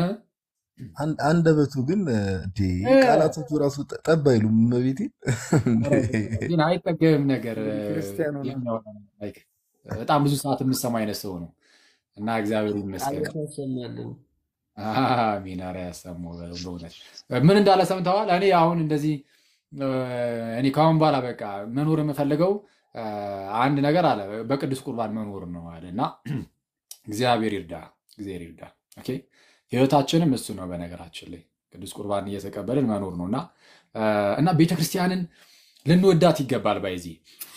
አንደበቱ ግን ቃላቶቹ ራሱ ጠብ አይሉም። መቤቴ ግን አይጠገብም ነገር በጣም ብዙ ሰዓት የምሰማ አይነት ሰው ነው እና እግዚአብሔር ይመስገን። ያሰማው ምን እንዳለ ሰምተዋል። እኔ አሁን እንደዚህ እኔ ከአሁን በኋላ በቃ መኖር የምፈልገው አንድ ነገር አለ፣ በቅዱስ ቁርባን መኖር ነው አለ እና እግዚአብሔር ይርዳ፣ እግዚአብሔር ይርዳ። ኦኬ ህይወታችንም እሱ ነው። በነገራችን ላይ ቅዱስ ቁርባን እየተቀበልን መኖር ነው እና እና ቤተክርስቲያንን ልንወዳት ይገባል። ባይዚ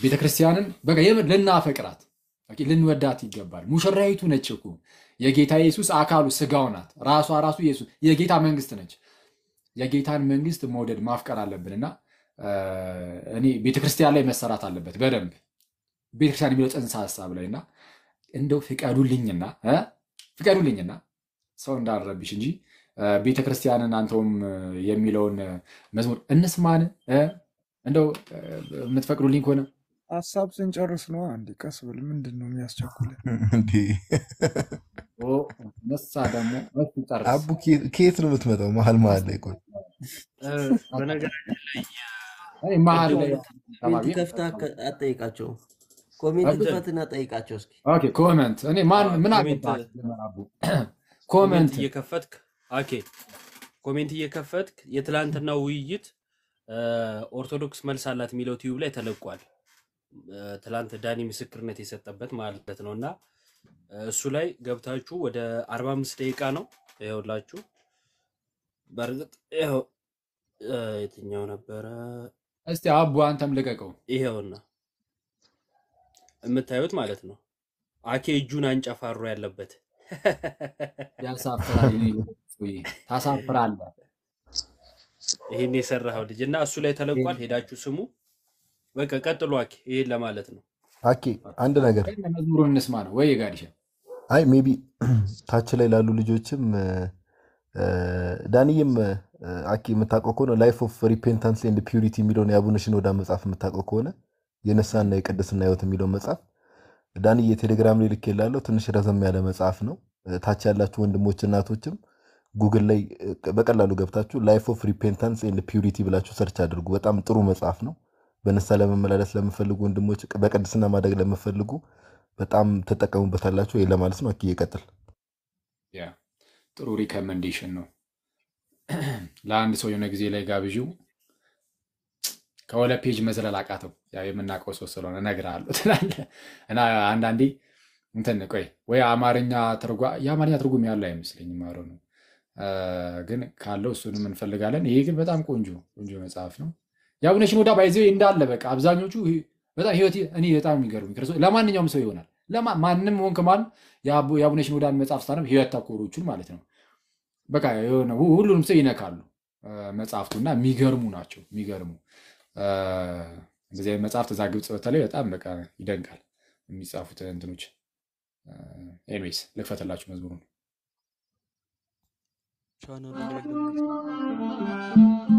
ቤተክርስቲያንን በቃ ልናፈቅራት ልንወዳት ይገባል። ሙሽራይቱ ነች እኮ የጌታ ኢየሱስ አካሉ ስጋው ናት። ራሷ ራሱ ኢየሱስ የጌታ መንግስት ነች። የጌታን መንግስት መውደድ ማፍቀር አለብን እና እኔ ቤተክርስቲያን ላይ መሰራት አለበት በደንብ ቤተክርስቲያን የሚለው ጽንሰ ሀሳብ ላይ እና እንደው ፍቀዱልኝና ፍቀዱልኝና ሰው እንዳረብሽ እንጂ ቤተ ክርስቲያንን አንተውም የሚለውን መዝሙር እንስማን። እንደው የምትፈቅዱልኝ ከሆነ ሀሳብ ስንጨርስ ነው። አንድ ቀስ ብል ምንድን ነው የሚያስቸኩልን? ነሳ ደግሞ አቡ ከየት ነው የምትመጣው? መሀል መሀል ላይ ቆይ፣ መሀል ላይ ከፍታ አጠይቃቸው፣ ኮሜንት ፈትና ጠይቃቸው እስኪ ኮመንት እኔ ምን አገባ ኮሜንት እየከፈትክ ኦኬ፣ ኮሜንት እየከፈትክ የትላንትና ውይይት ኦርቶዶክስ መልስ አላት የሚለው ቲዩብ ላይ ተለቋል። ትላንት ዳኒ ምስክርነት የሰጠበት ማለት ነው እና እሱ ላይ ገብታችሁ ወደ አርባ አምስት ደቂቃ ነው ይኸውላችሁ። በእርግጥ ይኸው የትኛው ነበረ? እስቲ አቡ አንተም ልቀቀው። ይሄውና የምታዩት ማለት ነው አኬ እጁን አንጨፋሮ ያለበት ያሳፍራል። ታሳፍራለህ። ይህን የሰራኸው ልጅ እና እሱ ላይ ተለቋል። ሄዳችሁ ስሙ። በቃ ቀጥሎ አኪ፣ ይህን ለማለት ነው። አኪ አንድ ነገር መዝሙሩ እንስማ ነው ወይ ጋዲሻ? አይ ሜቢ ታች ላይ ላሉ ልጆችም ዳንይም አኪ የምታውቀው ከሆነ ላይፍ ኦፍ ሪፔንታንስ ኤንድ ፒውሪቲ የሚለውን የአቡነ ሽኖዳ መጽሐፍ የምታውቀው ከሆነ የነሳና የቅድስና ህይወት የሚለውን መጽሐፍ ዳን የቴሌግራም ላይ ልኬልሃለሁ። ትንሽ ረዘም ያለ መጽሐፍ ነው። ታች ያላችሁ ወንድሞች እናቶችም ጉግል ላይ በቀላሉ ገብታችሁ ላይፍ ኦፍ ሪፔንታንስ ኤንድ ፒዩሪቲ ብላችሁ ሰርች አድርጉ። በጣም ጥሩ መጽሐፍ ነው። በንስሐ ለመመላለስ ለምፈልጉ ወንድሞች፣ በቅድስና ማደግ ለምፈልጉ በጣም ተጠቀሙበታላችሁ። ለማለት ነው። አክዬ ቀጥል። ጥሩ ሪከመንዴሽን ነው። ለአንድ ሰው የሆነ ጊዜ ላይ ጋብዥው ከሁለት ፔጅ መዝለል አቃተው። ያው የምናውቀው ሰው ስለሆነ እነግርሃለሁ ትላለህ እና አንዳንዴ እንትን ቆይ ወይ አማርኛ ትርጓ የአማርኛ ትርጉም ያለው አይመስለኝም። አሮ ነው ግን ካለው እሱንም እንፈልጋለን። ይሄ ግን በጣም ቆንጆ ቆንጆ መጽሐፍ ነው። የአቡነ ሽኖዳ ባይዘ እንዳለ በቃ አብዛኞቹ በጣም ህይወት እኔ በጣም የሚገርም ለማንኛውም ሰው ይሆናል። ማንም ሆንክ ማን የአቡነ ሽኖዳን መጽሐፍ ስታነብ ህይወት ተኮሮቹን ማለት ነው በቃ የሆነ ሁሉንም ሰው ይነካሉ መጽሐፍቱ እና የሚገርሙ ናቸው የሚገርሙ እንደዚህ አይነት መጽሐፍት እዛ ግብፅ በተለይ በጣም በቃ ይደንቃል የሚጻፉት እንትኖች። ኤንዌይስ ልክፈትላችሁ መዝሙሩን